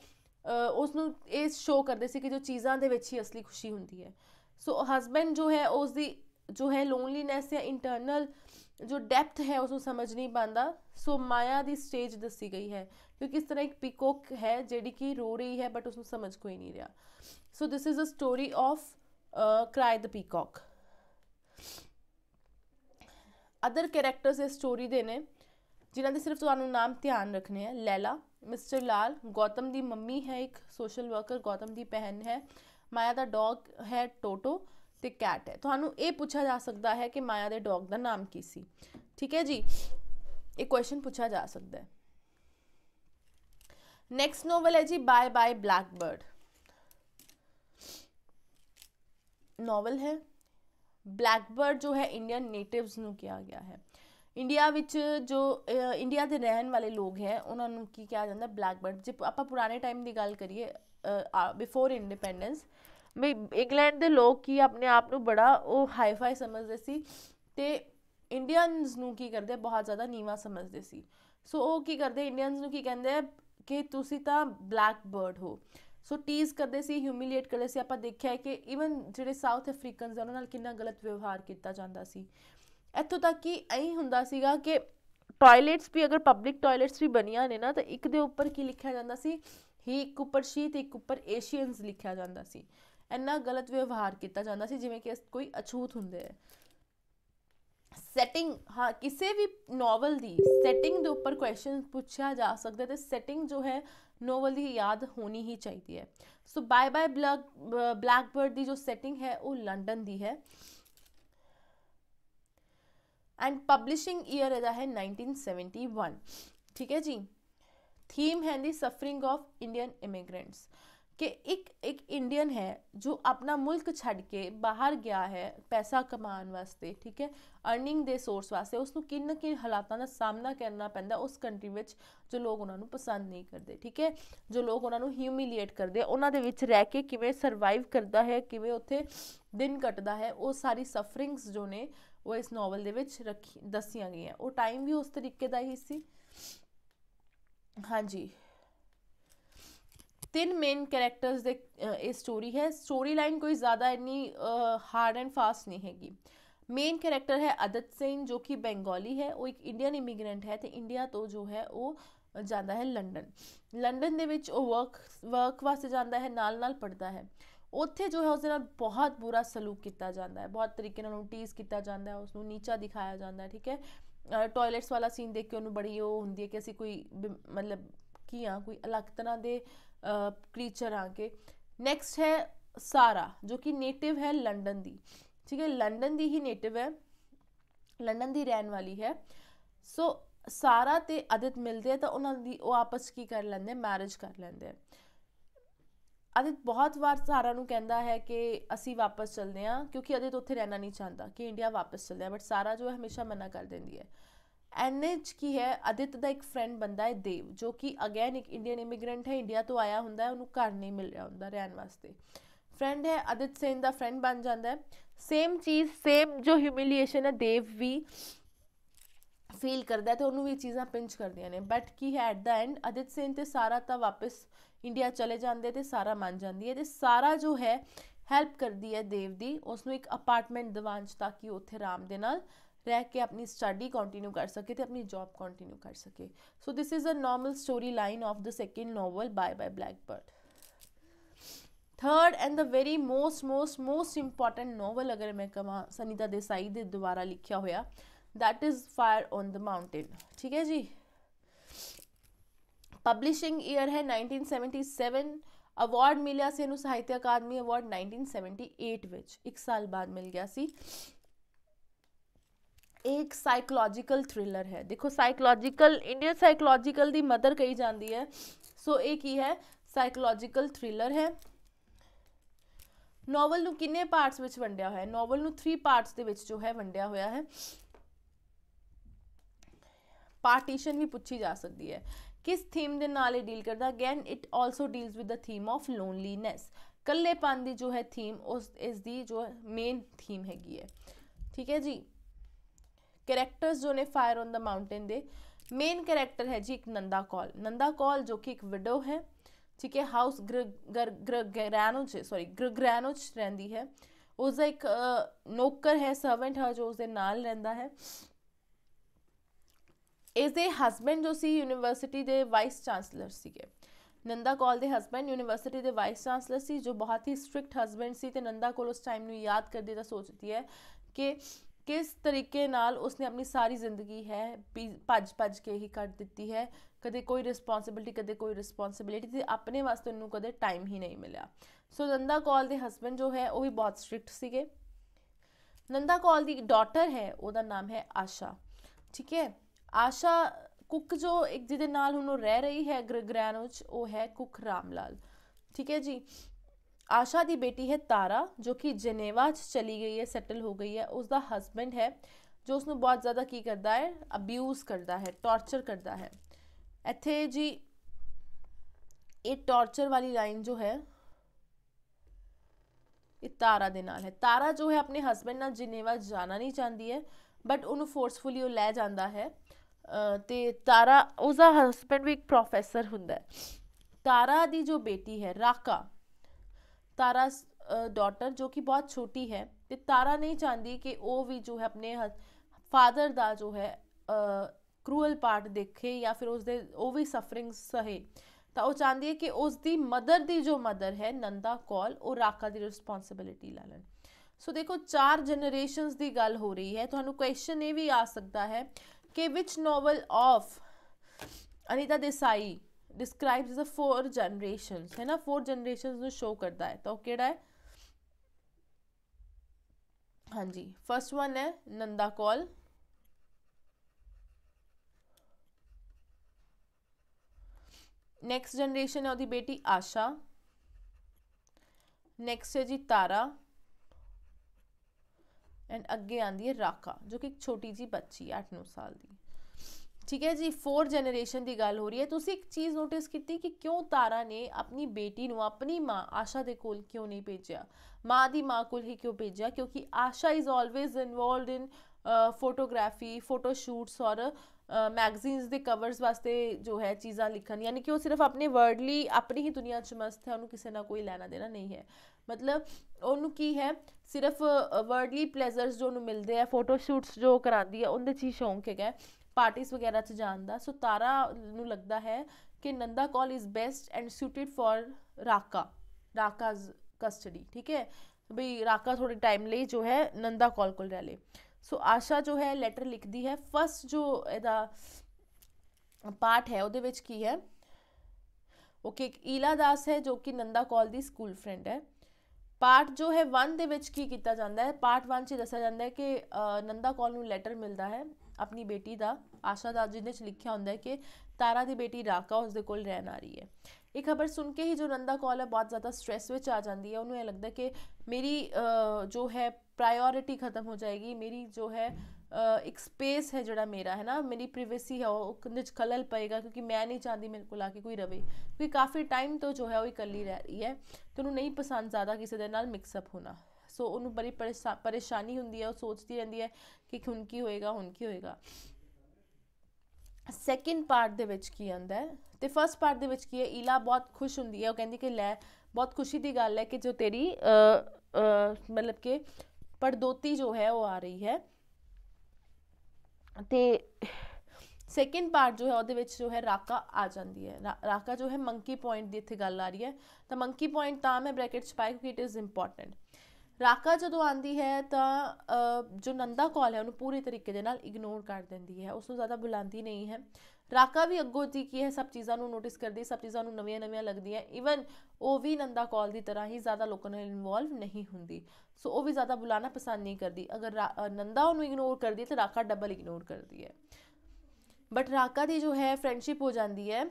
ਉਸ ਨੂੰ ਇਹ ਸ਼ੋ ਕਰਦੇ ਸੀ ਕਿ ਜੋ ਚੀਜ਼ਾਂ ਦੇ ਵਿੱਚ ਹੀ ਅਸਲੀ ਖੁਸ਼ੀ ਹੁੰਦੀ ਹੈ ਸੋ ਹਸਬੈਂਡ ਜੋ ਹੈ ਉਸ ਦੀ ਜੋ ਹੈ ਲੋਨਲੀਨੈਸ ਜਾਂ ਇੰਟਰਨਲ ਜੋ ਡੈਪਥ ਹੈ ਉਸ ਨੂੰ ਸਮਝ ਨਹੀਂ ਪਾਉਂਦਾ ਸੋ ਮਾਇਆ ਦੀ ਸਟੇਜ ਦੱਸੀ ਗਈ ਹੈ ਕਿਉਂਕਿ ਇਸ ਤਰ੍ਹਾਂ ਇੱਕ ਪੀਕੋਕ ਹੈ ਜਿਹੜੀ ਕਿ ਰੋ ਰਹੀ ਹੈ ਬਟ ਉਸ ਨੂੰ ਸਮਝ ਕੋਈ ਨਹੀਂ ਰਿਹਾ so this is a story of cry the peacock other characters ਇਸ ਸਟੋਰੀ ਦੇ ਨੇ ਜਿਨ੍ਹਾਂ ਦੇ ਸਿਰਫ ਤੁਹਾਨੂੰ ਨਾਮ ਧਿਆਨ ਰੱਖਣੇ ਆ ਲੈਲਾ ਮਿਸਟਰ ਲਾਲ ਗੌਤਮ ਦੀ ਮੰਮੀ ਹੈ ਇੱਕ ਸੋਸ਼ਲ ਵਰਕਰ ਗੌਤਮ ਦੀ ਭੈਣ ਹੈ ਮਾਇਆ ਦਾ ਡੌਗ ਹੈ ਟੋਟੋ ਤੇ ਕੈਟ ਹੈ ਤੁਹਾਨੂੰ ਇਹ ਪੁੱਛਿਆ ਜਾ ਸਕਦਾ ਹੈ ਕਿ ਮਾਇਆ ਦੇ ਡੌਗ ਦਾ ਨਾਮ ਕੀ ਸੀ ਠੀਕ ਹੈ ਜੀ ਇਹ ਕੁਐਸਚਨ ਪੁੱਛਿਆ ਜਾ ਸਕਦਾ ਹੈ ਨੈਕਸਟ ਨੋਵਲ ਹੈ ਜੀ ਬਾਏ ਬਾਏ ਬਲੈਕਬਰਡ ਨੋਵਲ ਹੈ ਬਲੈਕਬਰਡ ਜੋ ਹੈ ਇੰਡੀਅਨ ਨੇਟਿਵਸ ਨੂੰ ਕਿਹਾ ਗਿਆ ਹੈ ਇੰਡੀਆ ਵਿੱਚ ਜੋ ਇੰਡੀਆ ਦੇ ਰਹਿਣ ਵਾਲੇ ਲੋਕ ਹੈ ਉਹਨਾਂ ਨੂੰ ਕੀ ਕਿਹਾ ਜਾਂਦਾ ਬਲੈਕ ਬਰਡ ਜੇ ਆਪਾਂ ਪੁਰਾਣੇ ਟਾਈਮ ਦੀ ਗੱਲ ਕਰੀਏ ਬਿਫੋਰ ਇੰਡੀਪੈਂਡੈਂਸ ਵੀ ਇੰਗਲੈਂਡ ਦੇ ਲੋਕ ਕੀ ਆਪਣੇ ਆਪ ਨੂੰ ਬੜਾ ਉਹ ਹਾਈ-ਫਾਈ ਸਮਝਦੇ ਸੀ ਤੇ ਇੰਡੀਅਨਸ ਨੂੰ ਕੀ ਕਰਦੇ ਬਹੁਤ ਜ਼ਿਆਦਾ ਨੀਵਾ ਸਮਝਦੇ ਸੀ ਸੋ ਉਹ ਕੀ ਕਰਦੇ ਇੰਡੀਅਨਸ ਨੂੰ ਕੀ ਕਹਿੰਦੇ ਕਿ ਤੁਸੀਂ ਤਾਂ ਬਲੈਕ ਬਰਡ ਹੋ ਸੋ ਟੀਜ਼ ਕਰਦੇ ਸੀ ਹਿਊਮਿਲੀਏਟ ਕਰਦੇ ਸੀ ਆਪਾਂ ਦੇਖਿਆ ਕਿ ਇਵਨ ਜਿਹੜੇ ਸਾਊਥ ਅਫਰੀਕਨਸ ਉਹਨਾਂ ਨਾਲ ਕਿੰਨਾ ਗਲਤ ਵਿਵਹਾਰ ਕੀਤਾ ਜਾਂਦਾ ਸੀ ਇੱਥੋਂ ਤੱਕ ਕਿ ਐਂ ਹੁੰਦਾ ਸੀਗਾ ਕਿ ਟਾਇਲਟਸ ਵੀ ਅਗਰ ਪਬਲਿਕ ਟਾਇਲਟਸ ਵੀ ਬਣੀਆਂ ਨੇ ਨਾ ਤਾਂ ਇੱਕ ਦੇ ਉੱਪਰ ਕੀ ਲਿਖਿਆ ਜਾਂਦਾ ਸੀ ਹੀ ਇੱਕ ਉੱਪਰ ਸ਼ੀ ਤੇ ਇੱਕ ਉੱਪਰ ਏਸ਼ੀਅਨਸ ਲਿਖਿਆ ਜਾਂਦਾ ਸੀ ਇੰਨਾ ਗਲਤ ਵਿਵਹਾਰ ਕੀਤਾ ਜਾਂਦਾ ਸੀ ਜਿਵੇਂ ਕਿ ਕੋਈ ਅਛੂਤ ਹੁੰਦੇ ਹੈ ਸੈਟਿੰਗ ਹਾਂ ਕਿਸੇ ਵੀ ਨੋਵਲ ਦੀ ਸੈਟਿੰਗ ਦੇ ਉੱਪਰ ਕੁਐਸਚਨ ਪੁੱਛਿਆ ਜਾ ਸਕਦਾ ਤੇ ਸੈਟਿੰਗ ਜੋ ਹੈ ਨੋਵਲ ਦੀ ਯਾਦ ਹੋਣੀ ਹੀ ਚਾਹੀਦੀ ਹੈ so bye bye black blackbird ਦੀ ਜੋ ਸੈਟਿੰਗ ਹੈ ਉਹ ਲੰਡਨ ਦੀ ਹੈ ਐਂਡ ਪਬਲਿਸ਼ਿੰਗ ਈਅਰ ਇਹਦਾ ਹੈ 1971 ਠੀਕ ਹੈ ਜੀ ਥੀਮ ਹੈ the suffering of Indian immigrants ਕਿ ਇੱਕ ਇੱਕ ਇੰਡੀਅਨ ਹੈ ਜੋ ਆਪਣਾ ਮੁਲਕ ਛੱਡ ਕੇ ਬਾਹਰ ਗਿਆ ਹੈ ਪੈਸਾ ਕਮਾਉਣ ਵਾਸਤੇ ਠੀਕ ਹੈ ਅਰਨਿੰਗ ਦੇ ਸੋਰਸ ਵਾਸਤੇ ਉਸ ਨੂੰ ਕਿੰਨ ਕਿ ਹਾਲਾਤਾਂ ਦਾ ਸਾਹਮਣਾ ਕਰਨਾ ਪੈਂਦਾ ਉਸ ਕੰਟਰੀ ਵਿੱਚ ਜੋ ਲੋਕ ਉਹਨਾਂ ਨੂੰ ਪਸੰਦ ਨਹੀਂ ਕਰਦੇ ਠੀਕ ਹੈ ਜੋ ਲੋਕ ਉਹਨਾਂ ਨੂੰ ਹਿਊਮਿਲੀਏਟ ਕਰਦੇ ਉਹਨਾਂ ਦੇ ਵਿੱਚ ਰਹਿ ਕੇ ਕਿਵੇਂ ਸਰਵਾਈਵ ਕਰਦਾ ਹੈ ਕਿਵੇਂ ਉੱਥੇ ਦਿਨ ਕੱਟਦਾ ਹੈ ਉਹ ਸਾਰੀ ਸਫਰਿੰਗਸ ਜੋ ਨੇ ਉਹ ਇਸ ਨੋਵਲ ਦੇ ਵਿੱਚ ਰੱਖੀ ਦੱਸੀਆਂ ਗਈਆਂ ਉਹ ਟਾਈਮ ਵੀ ਉਸ ਤਰੀਕੇ ਦਾ ਹੀ ਸੀ ਹਾਂਜੀ ਤਿੰਨ ਮੇਨ ਕੈਰੈਕਟਰਸ ਦੇ ਇਹ ਸਟੋਰੀ ਹੈ ਸਟੋਰੀ ਲਾਈਨ ਕੋਈ ਜ਼ਿਆਦਾ ਇੰਨੀ ਹਾਰਡ ਐਂਡ ਫਾਸਟ ਨਹੀਂ ਹੈਗੀ ਮੇਨ ਕੈਰੈਕਟਰ ਹੈ ਅਦਤ ਸਿੰਘ ਜੋ ਕਿ ਬੰਗਾਲੀ ਹੈ ਉਹ ਇੱਕ ਇੰਡੀਅਨ ਇਮੀਗ੍ਰੈਂਟ ਹੈ ਤੇ ਇੰਡੀਆ ਤੋਂ ਜੋ ਹੈ ਉਹ ਜਾਂਦਾ ਹੈ ਲੰਡਨ ਲੰਡਨ ਦੇ ਵਿੱਚ ਉਹ ਵਰਕ ਵਰਕ ਵਾਸਤੇ ਜਾਂਦਾ ਹੈ ਨਾਲ ਨਾਲ ਪੜਦਾ ਹੈ ਉੱਥੇ ਜੋ ਹੈ ਉਸ ਨਾਲ ਬਹੁਤ ਬੁਰਾ ਸਲੂਕ ਕੀਤਾ ਜਾਂਦਾ ਹੈ ਬਹੁਤ ਤਰੀਕੇ ਨਾਲ ਉਹਨੂੰ ਟੀਜ਼ ਕੀਤਾ ਜਾਂਦਾ ਹੈ ਉਸ ਨੂੰ ਨੀਚਾ ਦਿਖਾਇਆ ਜਾਂਦਾ ਹੈ ਠੀਕ ਹੈ ਟਾਇਲਟਸ ਵਾਲਾ ਸੀਨ ਦੇਖ ਕੇ ਉਹਨੂੰ ਬੜੀ ਉਹ ਹੁੰਦੀ ਹੈ ਕਿ ਅਸੀਂ ਕੋਈ ਮਤਲਬ ਕੀ ਆ ਕੋਈ ਅਲੱਗ ਤਰ੍ਹਾਂ ਦੇ ਕ੍ਰੀਚਰ ਆ ਕੇ ਨੈਕਸਟ ਹੈ ਸਾਰਾ ਜੋ ਕਿ ਨੇਟਿਵ ਹੈ ਲੰਡਨ ਦੀ ਠੀਕ ਹੈ ਲੰਡਨ ਦੀ ਹੀ ਨੇਟਿਵ ਹੈ ਲੰਡਨ ਦੀ ਰਹਿਣ ਵਾਲੀ ਹੈ ਸੋ ਸਾਰਾ ਤੇ ਅਦਿਤ ਮਿਲਦੇ ਤਾਂ ਉਹਨਾਂ ਦੀ ਉਹ ਆਪਸ ਕੀ ਕਰ ਲੈਂਦੇ ਮੈਰਿਜ ਕਰ ਲੈਂਦੇ ਅਦਿਤ ਬਹੁਤ ਵਾਰ ਸਾਰਾ ਨੂੰ ਕਹਿੰਦਾ ਹੈ ਕਿ ਅਸੀਂ ਵਾਪਸ ਚਲਦੇ ਹਾਂ ਕਿਉਂਕਿ ਅਦਿਤ ਉੱਥੇ ਰਹਿਣਾ ਨਹੀਂ ਚਾਹੁੰਦਾ ਕਿ ਇੰਡੀਆ ਵਾਪਸ ਚਲਦਾ ਬਟ ਸਾਰਾ ਜੋ ਹੈ ਹਮੇਸ਼ਾ ਮਨਾ ਕਰ ਦਿੰਦੀ ਹੈ ਐਨਐਚ ਕੀ ਹੈ ਅਦਿਤ ਦਾ ਇੱਕ ਫਰੈਂਡ ਬੰਦਾ ਹੈ ਦੇਵ ਜੋ ਕਿ ਅਗੇਨ ਇੱਕ ਇੰਡੀਅਨ ਇਮੀਗ੍ਰੈਂਟ ਹੈ ਇੰਡੀਆ ਤੋਂ ਆਇਆ ਹੁੰਦਾ ਹੈ ਉਹਨੂੰ ਘਰ ਨਹੀਂ ਮਿਲ ਰਿਹਾ ਹੁੰਦਾ ਰਹਿਣ ਵਾਸਤੇ ਫਰੈਂਡ ਹੈ ਅਦਿਤ ਸੇਨ ਦਾ ਫਰੈਂਡ ਬਣ ਜਾਂਦਾ ਹੈ ਸੇਮ ਚੀਜ਼ ਸੇਮ ਜੋ ਹਿਊਮਿਲੀਏਸ਼ਨ ਹੈ ਦੇਵ ਵੀ ਫੀਲ ਕਰਦਾ ਤੇ ਉਹਨੂੰ ਵੀ ਚੀਜ਼ਾਂ ਪਿੰਚ ਕਰਦੀਆਂ ਨੇ ਬਟ ਕੀ ਹੈ at the end Adit Sen ਤੇ ਸਾਰਾ ਤਾਂ ਵਾਪਸ ਇੰਡੀਆ ਚਲੇ ਜਾਂਦੇ ਤੇ ਸਾਰਾ ਮੰਨ ਜਾਂਦੀ ਹੈ ਤੇ ਸਾਰਾ ਜੋ ਹੈ ਹੈਲਪ ਕਰਦੀ ਹੈ ਦੇਵ ਦੀ ਉਸ ਨੂੰ ਇੱਕ ਅਪਾਰਟਮੈਂਟ ਦਿਵਾਂਚ ਤਾਂ ਕਿ ਉੱਥੇ ਆਰਾਮ ਦੇ ਨਾਲ ਰਹਿ ਕੇ ਆਪਣੀ ਸਟੱਡੀ ਕੰਟੀਨਿਊ ਕਰ ਸਕੇ ਤੇ ਆਪਣੀ ਜੌਬ ਕੰਟੀਨਿਊ ਕਰ ਸਕੇ so this is a normal story line of the second novel bye bye blackbird third and the very most most most important novel ਅਗਰ ਮੈਂ ਕਹਾਂ ਸਨੀਤਾ ਦੇਸਾਈ ਦੇ ਦੁਆਰਾ ਲਿਖਿਆ ਹੋਇਆ that is fire on the mountain ਠੀਕ ਹੈ ਜੀ ਪਬਲਿਸ਼ਿੰਗ યર ਹੈ 1977 ਅਵਾਰਡ ਮਿਲਿਆ ਸੀ ਇਹਨੂੰ ਸਾਹਿਤਿਆ ਅਕਾਦਮੀ ਅਵਾਰਡ 1978 ਵਿੱਚ ਇੱਕ ਸਾਲ ਬਾਅਦ ਮਿਲ ਗਿਆ ਸੀ ਇੱਕ ਸਾਈਕੋਲੋਜੀਕਲ ਥ੍ਰਿਲਰ ਹੈ ਦੇਖੋ ਸਾਈਕੋਲੋਜੀਕਲ ਇੰਡੀਅਨ ਸਾਈਕੋਲੋਜੀਕਲ ਦੀ ਮਦਰ ਕਹੀ ਜਾਂਦੀ ਹੈ ਸੋ ਇਹ ਕੀ ਹੈ ਸਾਈਕੋਲੋਜੀਕਲ ਥ੍ਰਿਲਰ ਹੈ ਨੋਵਲ ਨੂੰ ਕਿੰਨੇ ਪਾਰਟਸ ਵਿੱਚ ਵੰਡਿਆ ਹੋਇਆ ਹੈ ਨੋਵਲ ਨੂੰ 3 ਪਾਰਟਸ ਦੇ ਵਿੱਚ ਜੋ ਹੈ ਵੰਡਿਆ ਹੋਇਆ ਹੈ ਪਾਰਟੀਸ਼ਨ ਵੀ ਪੁੱਛੀ ਜਾ ਸਕਦੀ ਹੈ ਕਿਸ ਥੀਮ ਦੇ ਨਾਲ ਇਹ ਡੀਲ ਕਰਦਾ again it also deals with the theme of loneliness ਕੱਲੇਪਨ ਦੀ ਜੋ ਹੈ ਥੀਮ ਉਸ ਇਸ ਦੀ ਜੋ ਮੇਨ ਥੀਮ ਹੈਗੀ ਹੈ ਠੀਕ ਹੈ ਜੀ ਕੈਰੈਕਟਰਸ ਜੋ ਨੇ ਫਾਇਰ ਔਨ ਦਾ ਮਾਊਂਟੇਨ ਦੇ ਮੇਨ ਕੈਰੈਕਟਰ ਹੈ ਜੀ ਇੱਕ ਨੰਦਾ ਕੌਲ ਨੰਦਾ ਕੌਲ ਜੋ ਕਿ ਇੱਕ ਵਿਡੋ ਹੈ ਠੀਕ ਹੈ ਹਾਊਸ ਗਰ ਗ੍ਰੈਨੋਚ ਸੌਰੀ ਗ੍ਰ ਗ੍ਰੈਨੋਚ ਰਹਿੰਦੀ ਹੈ ਉਸ ਦਾ ਇੱਕ ਨੌਕਰ ਹੈ ਸਰਵੈਂਟ ਹੈ ਜੋ ਉਸ ਦੇ ਨਾਲ ਰਹਿੰਦਾ ਹੈ ਇਸ ਦੇ ਹਸਬੰਡ ਜੋ ਸੀ ਯੂਨੀਵਰਸਿਟੀ ਦੇ ਵਾਈਸ ਚਾਂਸਲਰ ਸੀਗੇ ਨੰਦਾ ਕੋਲ ਦੇ ਹਸਬੰਡ ਯੂਨੀਵਰਸਿਟੀ ਦੇ ਵਾਈਸ ਚਾਂਸਲਰ ਸੀ ਜੋ ਬਹੁਤ ਹੀ ਸਟ੍ਰਿਕਟ ਹਸਬੰਡ ਸੀ ਤੇ ਨੰਦਾ ਕੋਲ ਉਸ ਟਾਈਮ ਨੂੰ ਯਾਦ ਕਰਦੇ ਤਾਂ ਸੋਚਦੀ ਹੈ ਕਿ ਕਿਸ ਤਰੀਕੇ ਨਾਲ ਉਸਨੇ ਆਪਣੀ ਸਾਰੀ ਜ਼ਿੰਦਗੀ ਹੈ ਭੱਜ ਭੱਜ ਕੇ ਹੀ ਕੱਢ ਦਿੱਤੀ ਹੈ ਕਦੇ ਕੋਈ ਰਿਸਪੌਂਸਿਬਿਲਟੀ ਕਦੇ ਕੋਈ ਰਿਸਪੌਂਸਿਬਿਲਟੀ ਤੇ ਆਪਣੇ ਵਾਸਤੇ ਉਹਨੂੰ ਕਦੇ ਟਾਈਮ ਹੀ ਨਹੀਂ ਮਿਲਿਆ ਸੋ ਨੰਦਾ ਕੋਲ ਦੇ ਹਸਬੰਡ ਜੋ ਹੈ ਉਹ ਵੀ ਬਹੁਤ ਸਟ੍ਰਿਕਟ ਸੀਗੇ ਨੰਦਾ ਕੋਲ ਦੀ ਡਾਟਰ ਹੈ ਉਹਦਾ ਨਾਮ ਹੈ ਆਸ਼ਾ ਠੀਕ ਹੈ ਆਸ਼ਾ ਕੁੱਕ ਜੋ ਇੱਕ ਜਿਹਦੇ ਨਾਲ ਹੁਣ ਉਹ ਰਹਿ ਰਹੀ ਹੈ ਗ੍ਰਗ੍ਰੈਨੋ ਚ ਉਹ ਹੈ ਕੁੱਕ ਰਾਮਲਾਲ ਠੀਕ ਹੈ ਜੀ ਆਸ਼ਾ ਦੀ ਬੇਟੀ ਹੈ ਤਾਰਾ ਜੋ ਕਿ ਜਨੇਵਾ ਚ ਚਲੀ ਗਈ ਹੈ ਸੈਟਲ ਹੋ ਗਈ ਹੈ ਉਸ ਦਾ ਹਸਬੰਡ ਹੈ ਜੋ ਉਸ ਨੂੰ ਬਹੁਤ ਜ਼ਿਆਦਾ ਕੀ ਕਰਦਾ ਹੈ ਅਬਿਊਜ਼ ਕਰਦਾ ਹੈ ਟੌਰਚਰ ਕਰਦਾ ਹੈ ਇੱਥੇ ਜੀ ਇਹ ਟੌਰਚਰ ਵਾਲੀ ਲਾਈਨ ਜੋ ਹੈ ਇਹ ਤਾਰਾ ਦੇ ਨਾਲ ਹੈ ਤਾਰਾ ਜੋ ਹੈ ਆਪਣੇ ਹਸਬੰਡ ਨਾਲ ਜਨੇਵਾ ਜਾਣਾ ਨਹੀਂ ਚਾਹੁੰਦੀ ਹੈ ਬਟ ਉਹਨੂੰ ਫੋਰਸਫੁਲੀ ਉਹ ਲੈ ਜਾਂਦਾ ਹੈ ਤੇ ਤਾਰਾ ਉਹਦਾ ਹਸਬੰਡ ਵੀ ਇੱਕ ਪ੍ਰੋਫੈਸਰ ਹੁੰਦਾ ਹੈ ਤਾਰਾ ਦੀ ਜੋ ਬੇਟੀ ਹੈ ਰਾਕਾ ਤਾਰਾ ਡਾਟਰ ਜੋ ਕਿ ਬਹੁਤ ਛੋਟੀ ਹੈ ਤੇ ਤਾਰਾ ਨਹੀਂ ਚਾਹੁੰਦੀ ਕਿ ਉਹ ਵੀ ਜੋ ਹੈ ਆਪਣੇ ਫਾਦਰ ਦਾ ਜੋ ਹੈ ਕਰੂਅਲ ਪਾਰਟ ਦੇਖੇ ਜਾਂ ਫਿਰ ਉਸਦੇ ਉਹ ਵੀ ਸਫਰਿੰਗ ਸਹੇ ਤਾਂ ਉਹ ਚਾਹੁੰਦੀ ਹੈ ਕਿ ਉਸ ਦੀ ਮਦਰ ਦੀ ਜੋ ਮਦਰ ਹੈ ਨੰਦਾ ਕੌਲ ਉਹ ਰਾਕਾ ਦੀ ਰਿਸਪੌਂਸਿਬਿਲਟੀ ਲੈ ਲੈਣ ਸੋ ਦੇਖੋ ਚਾਰ ਜਨਰੇਸ਼ਨਸ ਦੀ ਗੱਲ ਹੋ ਰਹੀ ਹੈ ਤੁਹਾਨੂੰ ਕੁਐਸਚਨ ਇਹ ਵੀ ਆ ਸਕਦਾ ਹੈ के which novel of Anita Desai describes the four generation है ना फोर जनरेशन शो करता है तो केड़ा है हाँ जी फर्स्ट वन है नंदा कौल नेक्स्ट जनरेशन है बेटी आशा नेक्स्ट है जी तारा ਐਂਡ ਅੱਗੇ ਆਂਦੀ ਹੈ ਰਾਕਾ ਜੋ ਕਿ ਇੱਕ ਛੋਟੀ ਜੀ ਬੱਚੀ 8-9 ਸਾਲ ਦੀ ਠੀਕ ਹੈ ਜੀ 4 ਜਨਰੇਸ਼ਨ ਦੀ ਗੱਲ ਹੋ ਰਹੀ ਹੈ ਤੁਸੀਂ ਇੱਕ ਚੀਜ਼ ਨੋਟਿਸ ਕੀਤੀ ਕਿ ਕਿਉਂ ਤਾਰਾ ਨੇ ਆਪਣੀ ਬੇਟੀ ਨੂੰ ਆਪਣੀ ਮਾਂ ਆਸ਼ਾ ਦੇ ਕੋਲ ਕਿਉਂ ਨਹੀਂ ਭੇਜਿਆ ਮਾਂ ਦੀ ਮਾਂ ਕੋਲ ਹੀ ਕਿਉਂ ਭੇਜਿਆ ਕਿਉਂਕਿ Asha is always involved in photography photo shoots ਔਰ ਮੈਗਜ਼ੀਨਸ ਦੇ ਕਵਰਸ ਵਾਸਤੇ ਜੋ ਹੈ ਚੀਜ਼ਾਂ ਲਿਖਣ ਯਾਨੀ ਕਿ ਉਹ ਸਿਰਫ ਆਪਣੇ ਵਰਡਲੀ ਆਪਣੀ ਹੀ ਦੁਨੀਆ 'ਚ ਮਸਤ ਹੈ ਉਹਨੂੰ ਕਿਸੇ ਨਾਲ ਕੋਈ ਲੈਣਾ ਦੇਣਾ ਨਹੀਂ ਹੈ ਮਤਲਬ ਉਹਨੂੰ ਕੀ ਹੈ ਸਿਰਫ ਵਰਡਲੀ ਪਲੇਜ਼ਰਸ ਜੋ ਉਹਨੂੰ ਮਿਲਦੇ ਆ ਫੋਟੋ ਸ਼ੂਟਸ ਜੋ ਕਰਾਉਂਦੀ ਆ ਉਹਦੇ 'ਚ ਹੀ ਸ਼ੌਂਕ ਹੈਗਾ ਪਾਰਟੀਆਂ ਵਗੈਰਾ 'ਚ ਜਾਣ ਦਾ ਸੋ ਤਾਰਾ ਨੂੰ ਲੱਗਦਾ ਹੈ ਕਿ Nanda Kaul is best and suited for Raka Raka's custody ਠੀਕ ਹੈ ਵੀ ਰਾਕਾ ਥੋੜੇ ਟਾਈਮ ਲਈ ਜੋ ਹੈ ਨੰਦਾ ਕਾਲ ਕੋਲ ਰਹਿ ਲੇ ਸੋ ਆਸ਼ਾ ਜੋ ਹੈ ਲੈਟਰ ਲਿਖਦੀ ਹੈ ਫਸਟ ਜੋ ਇਹਦਾ ਪਾਰਟ ਹੈ ਉਹਦੇ ਵਿੱਚ ਕੀ ਹੈ ਓਕੇ ਈਲਾ ਦਾਸ ਹੈ ਜੋ ਕਿ ਨੰਦਾ ਕਾਲ ਦੀ ਸਕੂਲ ਫਰੈਂਡ ਹੈ ਪਾਰਟ ਜੋ ਹੈ 1 ਦੇ ਵਿੱਚ ਕੀ ਕੀਤਾ ਜਾਂਦਾ ਹੈ ਪਾਰਟ 1 ਚ ਦੱਸਿਆ ਜਾਂਦਾ ਹੈ ਕਿ ਨੰਦਾ ਕੌਲ ਨੂੰ ਲੈਟਰ ਮਿਲਦਾ ਹੈ ਆਪਣੀ ਬੇਟੀ ਦਾ ਆਸ਼ਾ ਦਾ ਜਿਹਦੇ ਚ ਲਿਖਿਆ ਹੁੰਦਾ ਹੈ ਕਿ ਤਾਰਾ ਦੀ ਬੇਟੀ ਰਾਕਾ ਉਸ ਦੇ ਕੋਲ ਰਹਿਣ ਆ ਰਹੀ ਹੈ ਇਹ ਖਬਰ ਸੁਣ ਕੇ ਹੀ ਜੋ ਨੰਦਾ ਕੌਲ ਹੈ ਬਹੁਤ ਜ਼ਿਆਦਾ ਸਟ्रेस ਵਿੱਚ ਆ ਜਾਂਦੀ ਹੈ ਉਹਨੂੰ ਇਹ ਲੱਗਦਾ ਕਿ ਮੇਰੀ ਜੋ ਹੈ ਪ੍ਰਾਇੋਰਟੀ ਖਤਮ ਹੋ ਜਾਏਗੀ ਮੇਰੀ ਜੋ ਹੈ ਇੱਕ ਸਪੇਸ ਹੈ ਜਿਹੜਾ ਮੇਰਾ ਹੈ ਨਾ ਮੇਰੀ ਪ੍ਰਾਈਵੇਸੀ ਹੈ ਉਹ ਖਲਲ ਪਏਗਾ ਕਿਉਂਕਿ ਮੈਂ ਨਹੀਂ ਚਾਹਦੀ ਮੇਰੇ ਕੋਲ ਆ ਕੇ ਕੋਈ ਰਵੇ ਕਿਉਂਕਿ ਕਾਫੀ ਟਾਈਮ ਤੋਂ ਜੋ ਹੈ ਉਹ ਇਕੱਲੀ ਰਹਿ ਰਹੀ ਹੈ ਤੇ ਉਹਨੂੰ ਨਹੀਂ ਪਸੰਦ ਜ਼ਿਆਦਾ ਕਿਸੇ ਦੇ ਨਾਲ ਮਿਕਸ ਅਪ ਹੋਣਾ ਸੋ ਉਹਨੂੰ ਬੜੀ ਪਰੇਸ਼ਾਨੀ ਹੁੰਦੀ ਹੈ ਉਹ ਸੋਚਦੀ ਰਹਿੰਦੀ ਹੈ ਕਿ ਹੁਣ ਕੀ ਹੋਏਗਾ ਹੁਣ ਕੀ ਹੋਏਗਾ ਸੈਕਿੰਡ ਪਾਰਟ ਦੇ ਵਿੱਚ ਕੀ ਆਂਦਾ ਹੈ ਤੇ ਫਰਸਟ ਪਾਰਟ ਦੇ ਵਿੱਚ ਕੀ ਹੈ ਈਲਾ ਬਹੁਤ ਖੁਸ਼ ਹੁੰਦੀ ਹੈ ਉਹ ਕਹਿੰਦੀ ਕਿ ਲੈ ਬਹੁਤ ਖੁਸ਼ੀ ਦੀ ਗੱਲ ਹੈ ਕਿ ਜੋ ਤੇਰੀ ਮਤਲਬ ਕਿ ਪਰਦੋਤੀ ਜੋ ਹੈ ਉਹ ਆ ਰਹੀ ਹੈ ਤੇ ਸੈਕਿੰਡ ਪਾਰਟ ਜੋ ਹੈ ਉਹਦੇ ਵਿੱਚ ਜੋ ਹੈ ਰਾਕਾ ਆ ਜਾਂਦੀ ਹੈ ਰਾਕਾ ਜੋ ਹੈ ਮੰਕੀ ਪੁਆਇੰਟ ਦੀ ਇੱਥੇ ਗੱਲ ਆ ਰਹੀ ਹੈ ਤਾਂ ਮੰਕੀ ਪੁਆਇੰਟ ਤਾਂ ਮੈਂ ਬ੍ਰੈਕਟ 'ਚ ਪਾਇਆ ਕਿਉਂਕਿ ਇਟ ਇਜ਼ ਇੰਪੋਰਟੈਂਟ ਰਾਕਾ ਜਦੋਂ ਆਂਦੀ ਹੈ ਤਾਂ ਜੋ ਨੰਦਾ ਕਾਲ ਹੈ ਉਹਨੂੰ ਪੂਰੀ ਤਰੀਕੇ ਦੇ ਨਾਲ ਇਗਨੋਰ ਕਰ ਦਿੰਦੀ ਹੈ ਉਸ ਨੂੰ ਜ਼ਿਆਦਾ ਬੁਲਾਉਂਦੀ ਨਹੀਂ ਹੈ ਰਾਕਾ ਵੀ ਅੱਗੋਂ ਦੀ ਕੀ ਹੈ ਸਭ ਚੀਜ਼ਾਂ ਨੂੰ ਨੋਟਿਸ ਕਰਦੀ ਸਭ ਚੀਜ਼ਾਂ ਨੂੰ ਨਵੀਆਂ-ਨਵੀਆਂ ਲੱਗਦੀਆਂ ਇਵਨ ਉਹ ਵੀ ਨੰਦਾ ਕੌਲ ਦੀ ਤਰ੍ਹਾਂ ਹੀ ਜ਼ਿਆਦਾ ਲੋਕਾਂ ਨਾਲ ਇਨਵੋਲਵ ਨਹੀਂ ਹੁੰਦੀ ਸੋ ਉਹ ਵੀ ਜ਼ਿਆਦਾ ਬੁਲਾਣਾ ਪਸੰਦ ਨਹੀਂ ਕਰਦੀ ਅਗਰ ਨੰਦਾ ਉਹਨੂੰ ਇਗਨੋਰ ਕਰਦੀ ਤਾਂ ਰਾਕਾ ਡਬਲ ਇਗਨੋਰ ਕਰਦੀ ਹੈ ਬਟ ਰਾਕਾ ਦੀ ਜੋ ਹੈ ਫਰੈਂਡਸ਼ਿਪ ਹੋ ਜਾਂਦੀ ਹੈ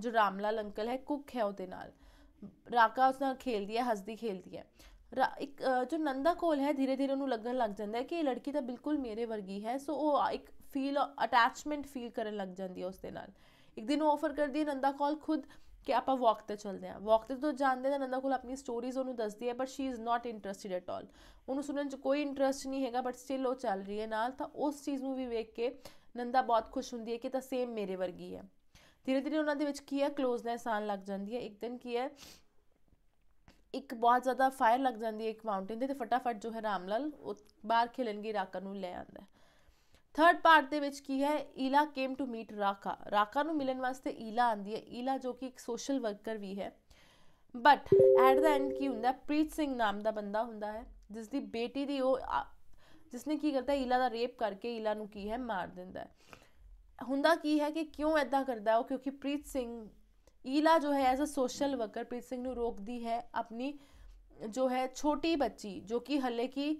ਜੋ ਰਾਮਲਾਲ ਅੰਕਲ ਹੈ ਕੁੱਕ ਹੈ ਉਹਦੇ ਨਾਲ ਰਾਕਾ ਉਸ ਨਾਲ ਖੇਲਦੀ ਹੈ ਹੱਸਦੀ ਖੇਲਦੀ ਹੈ ਇੱਕ ਜੋ ਨੰਦਾ ਕੋਲ ਹੈ ਧੀਰੇ ਧੀਰੇ ਉਹਨੂੰ ਲੱਗਣ ਲੱਗ ਜਾਂਦਾ ਹੈ ਕਿ ਇਹ ਲੜਕੀ ਤਾਂ ਬਿਲਕੁਲ ਮੇਰੇ ਵਰਗੀ ਹੈ ਸੋ ਉਹ ਇੱਕ ਫੀਲ ਅਟੈਚਮੈਂਟ ਫੀਲ ਕਰਨ ਲੱਗ ਜਾਂਦੀ ਹੈ ਉਸ ਦੇ ਨਾਲ ਇੱਕ ਦਿਨ ਉਹ ਆਫਰ ਕਰਦੀ ਹੈ ਨੰਦਾ ਕਾਲ ਖੁਦ ਕਿ ਆਪਾਂ ਵਾਕ ਤੇ ਚੱਲਦੇ ਆ ਵਾਕ ਤੇ ਤੋਂ ਜਾਂਦੇ ਨੇ ਨੰਦਾ ਕੋਲ ਆਪਣੀ ਸਟੋਰੀਜ਼ ਉਹਨੂੰ ਦੱਸਦੀ ਹੈ but she is not interested at all ਉਹਨੂੰ ਸੁਣਨ 'ਚ ਕੋਈ ਇੰਟਰਸਟ ਨਹੀਂ ਹੈਗਾ ਬਟ ਸਟਿਲ ਉਹ ਚੱਲ ਰਹੀ ਹੈ ਨਾਲ ਤਾਂ ਉਸ ਚੀਜ਼ ਨੂੰ ਵੀ ਵੇਖ ਕੇ ਨੰਦਾ ਬਹੁਤ ਖੁਸ਼ ਹੁੰਦੀ ਹੈ ਕਿ ਤਾਂ ਸੇਮ ਮੇਰੇ ਵਰਗੀ ਹੈ ਧੀਰੇ ਧੀਰੇ ਉਹਨਾਂ ਦੇ ਵਿੱਚ ਕੀ ਹੈ ক্লোਜ਼ਨੈਸ ਆਣ ਲੱਗ ਜਾਂਦੀ ਹੈ ਇੱਕ ਦਿਨ ਕੀ ਹੈ ਇੱਕ ਬਹੁਤ ਜ਼ਿਆਦਾ ਫਾਇਰ ਲੱਗ ਜਾਂਦੀ ਹੈ ਇੱਕ ਮਾਊਂਟੇਨ ਤੇ ਤੇ ਫਟਾਫਟ ਜੋ ਹੈ ਰਾਮਲਲ ਉਹ ਬਾਹਰ ਗਈ ਰਾਕਾ ਨੂੰ ਲੈ ਆਂਦਾ ਥਰਡ ਪਾਰਟ ਦੇ ਵਿੱਚ ਕੀ ਹੈ Ila came to meet Raka Raka ਨੂੰ ਮਿਲਣ ਵਾਸਤੇ ਈਲਾ ਆਂਦੀ ਹੈ ਈਲਾ ਜੋ ਕਿ ਇੱਕ ਸੋਸ਼ਲ ਵਰਕਰ ਵੀ ਹੈ ਬਟ ਐਟ ਦਾ ਐਂਡ ਕੀ ਹੁੰਦਾ ਪ੍ਰੀਤ ਸਿੰਘ ਨਾਮ ਦਾ ਬੰਦਾ ਹੁੰਦਾ ਹੈ ਜਿਸ ਦੀ ਬੇਟੀ ਦੀ ਉਹ ਜਿਸ ਨੇ ਕੀ ਕਰਤਾ ਈਲਾ ਦਾ ਰੇਪ ਕਰਕੇ ਈਲਾ ਨੂੰ ਕੀ ਹੈ ਮਾਰ ਦਿੰਦਾ ਹੈ ਹੁੰਦਾ ਕੀ ਹੈ ਕਿ ਕਿਉਂ ਐਦਾਂ ਕਰਦਾ ਉਹ ਕਿਉਂਕਿ ਪ੍ਰੀਤ ਸਿੰਘ ਈਲਾ ਜੋ ਹੈ as a social worker Preet Singh ਨੂੰ ਰੋਕਦੀ ਹੈ ਆਪਣੀ ਜੋ ਹੈ ਛੋਟੀ ਬੱਚੀ ਜੋ ਕਿ ਹੱਲੇ ਕੀ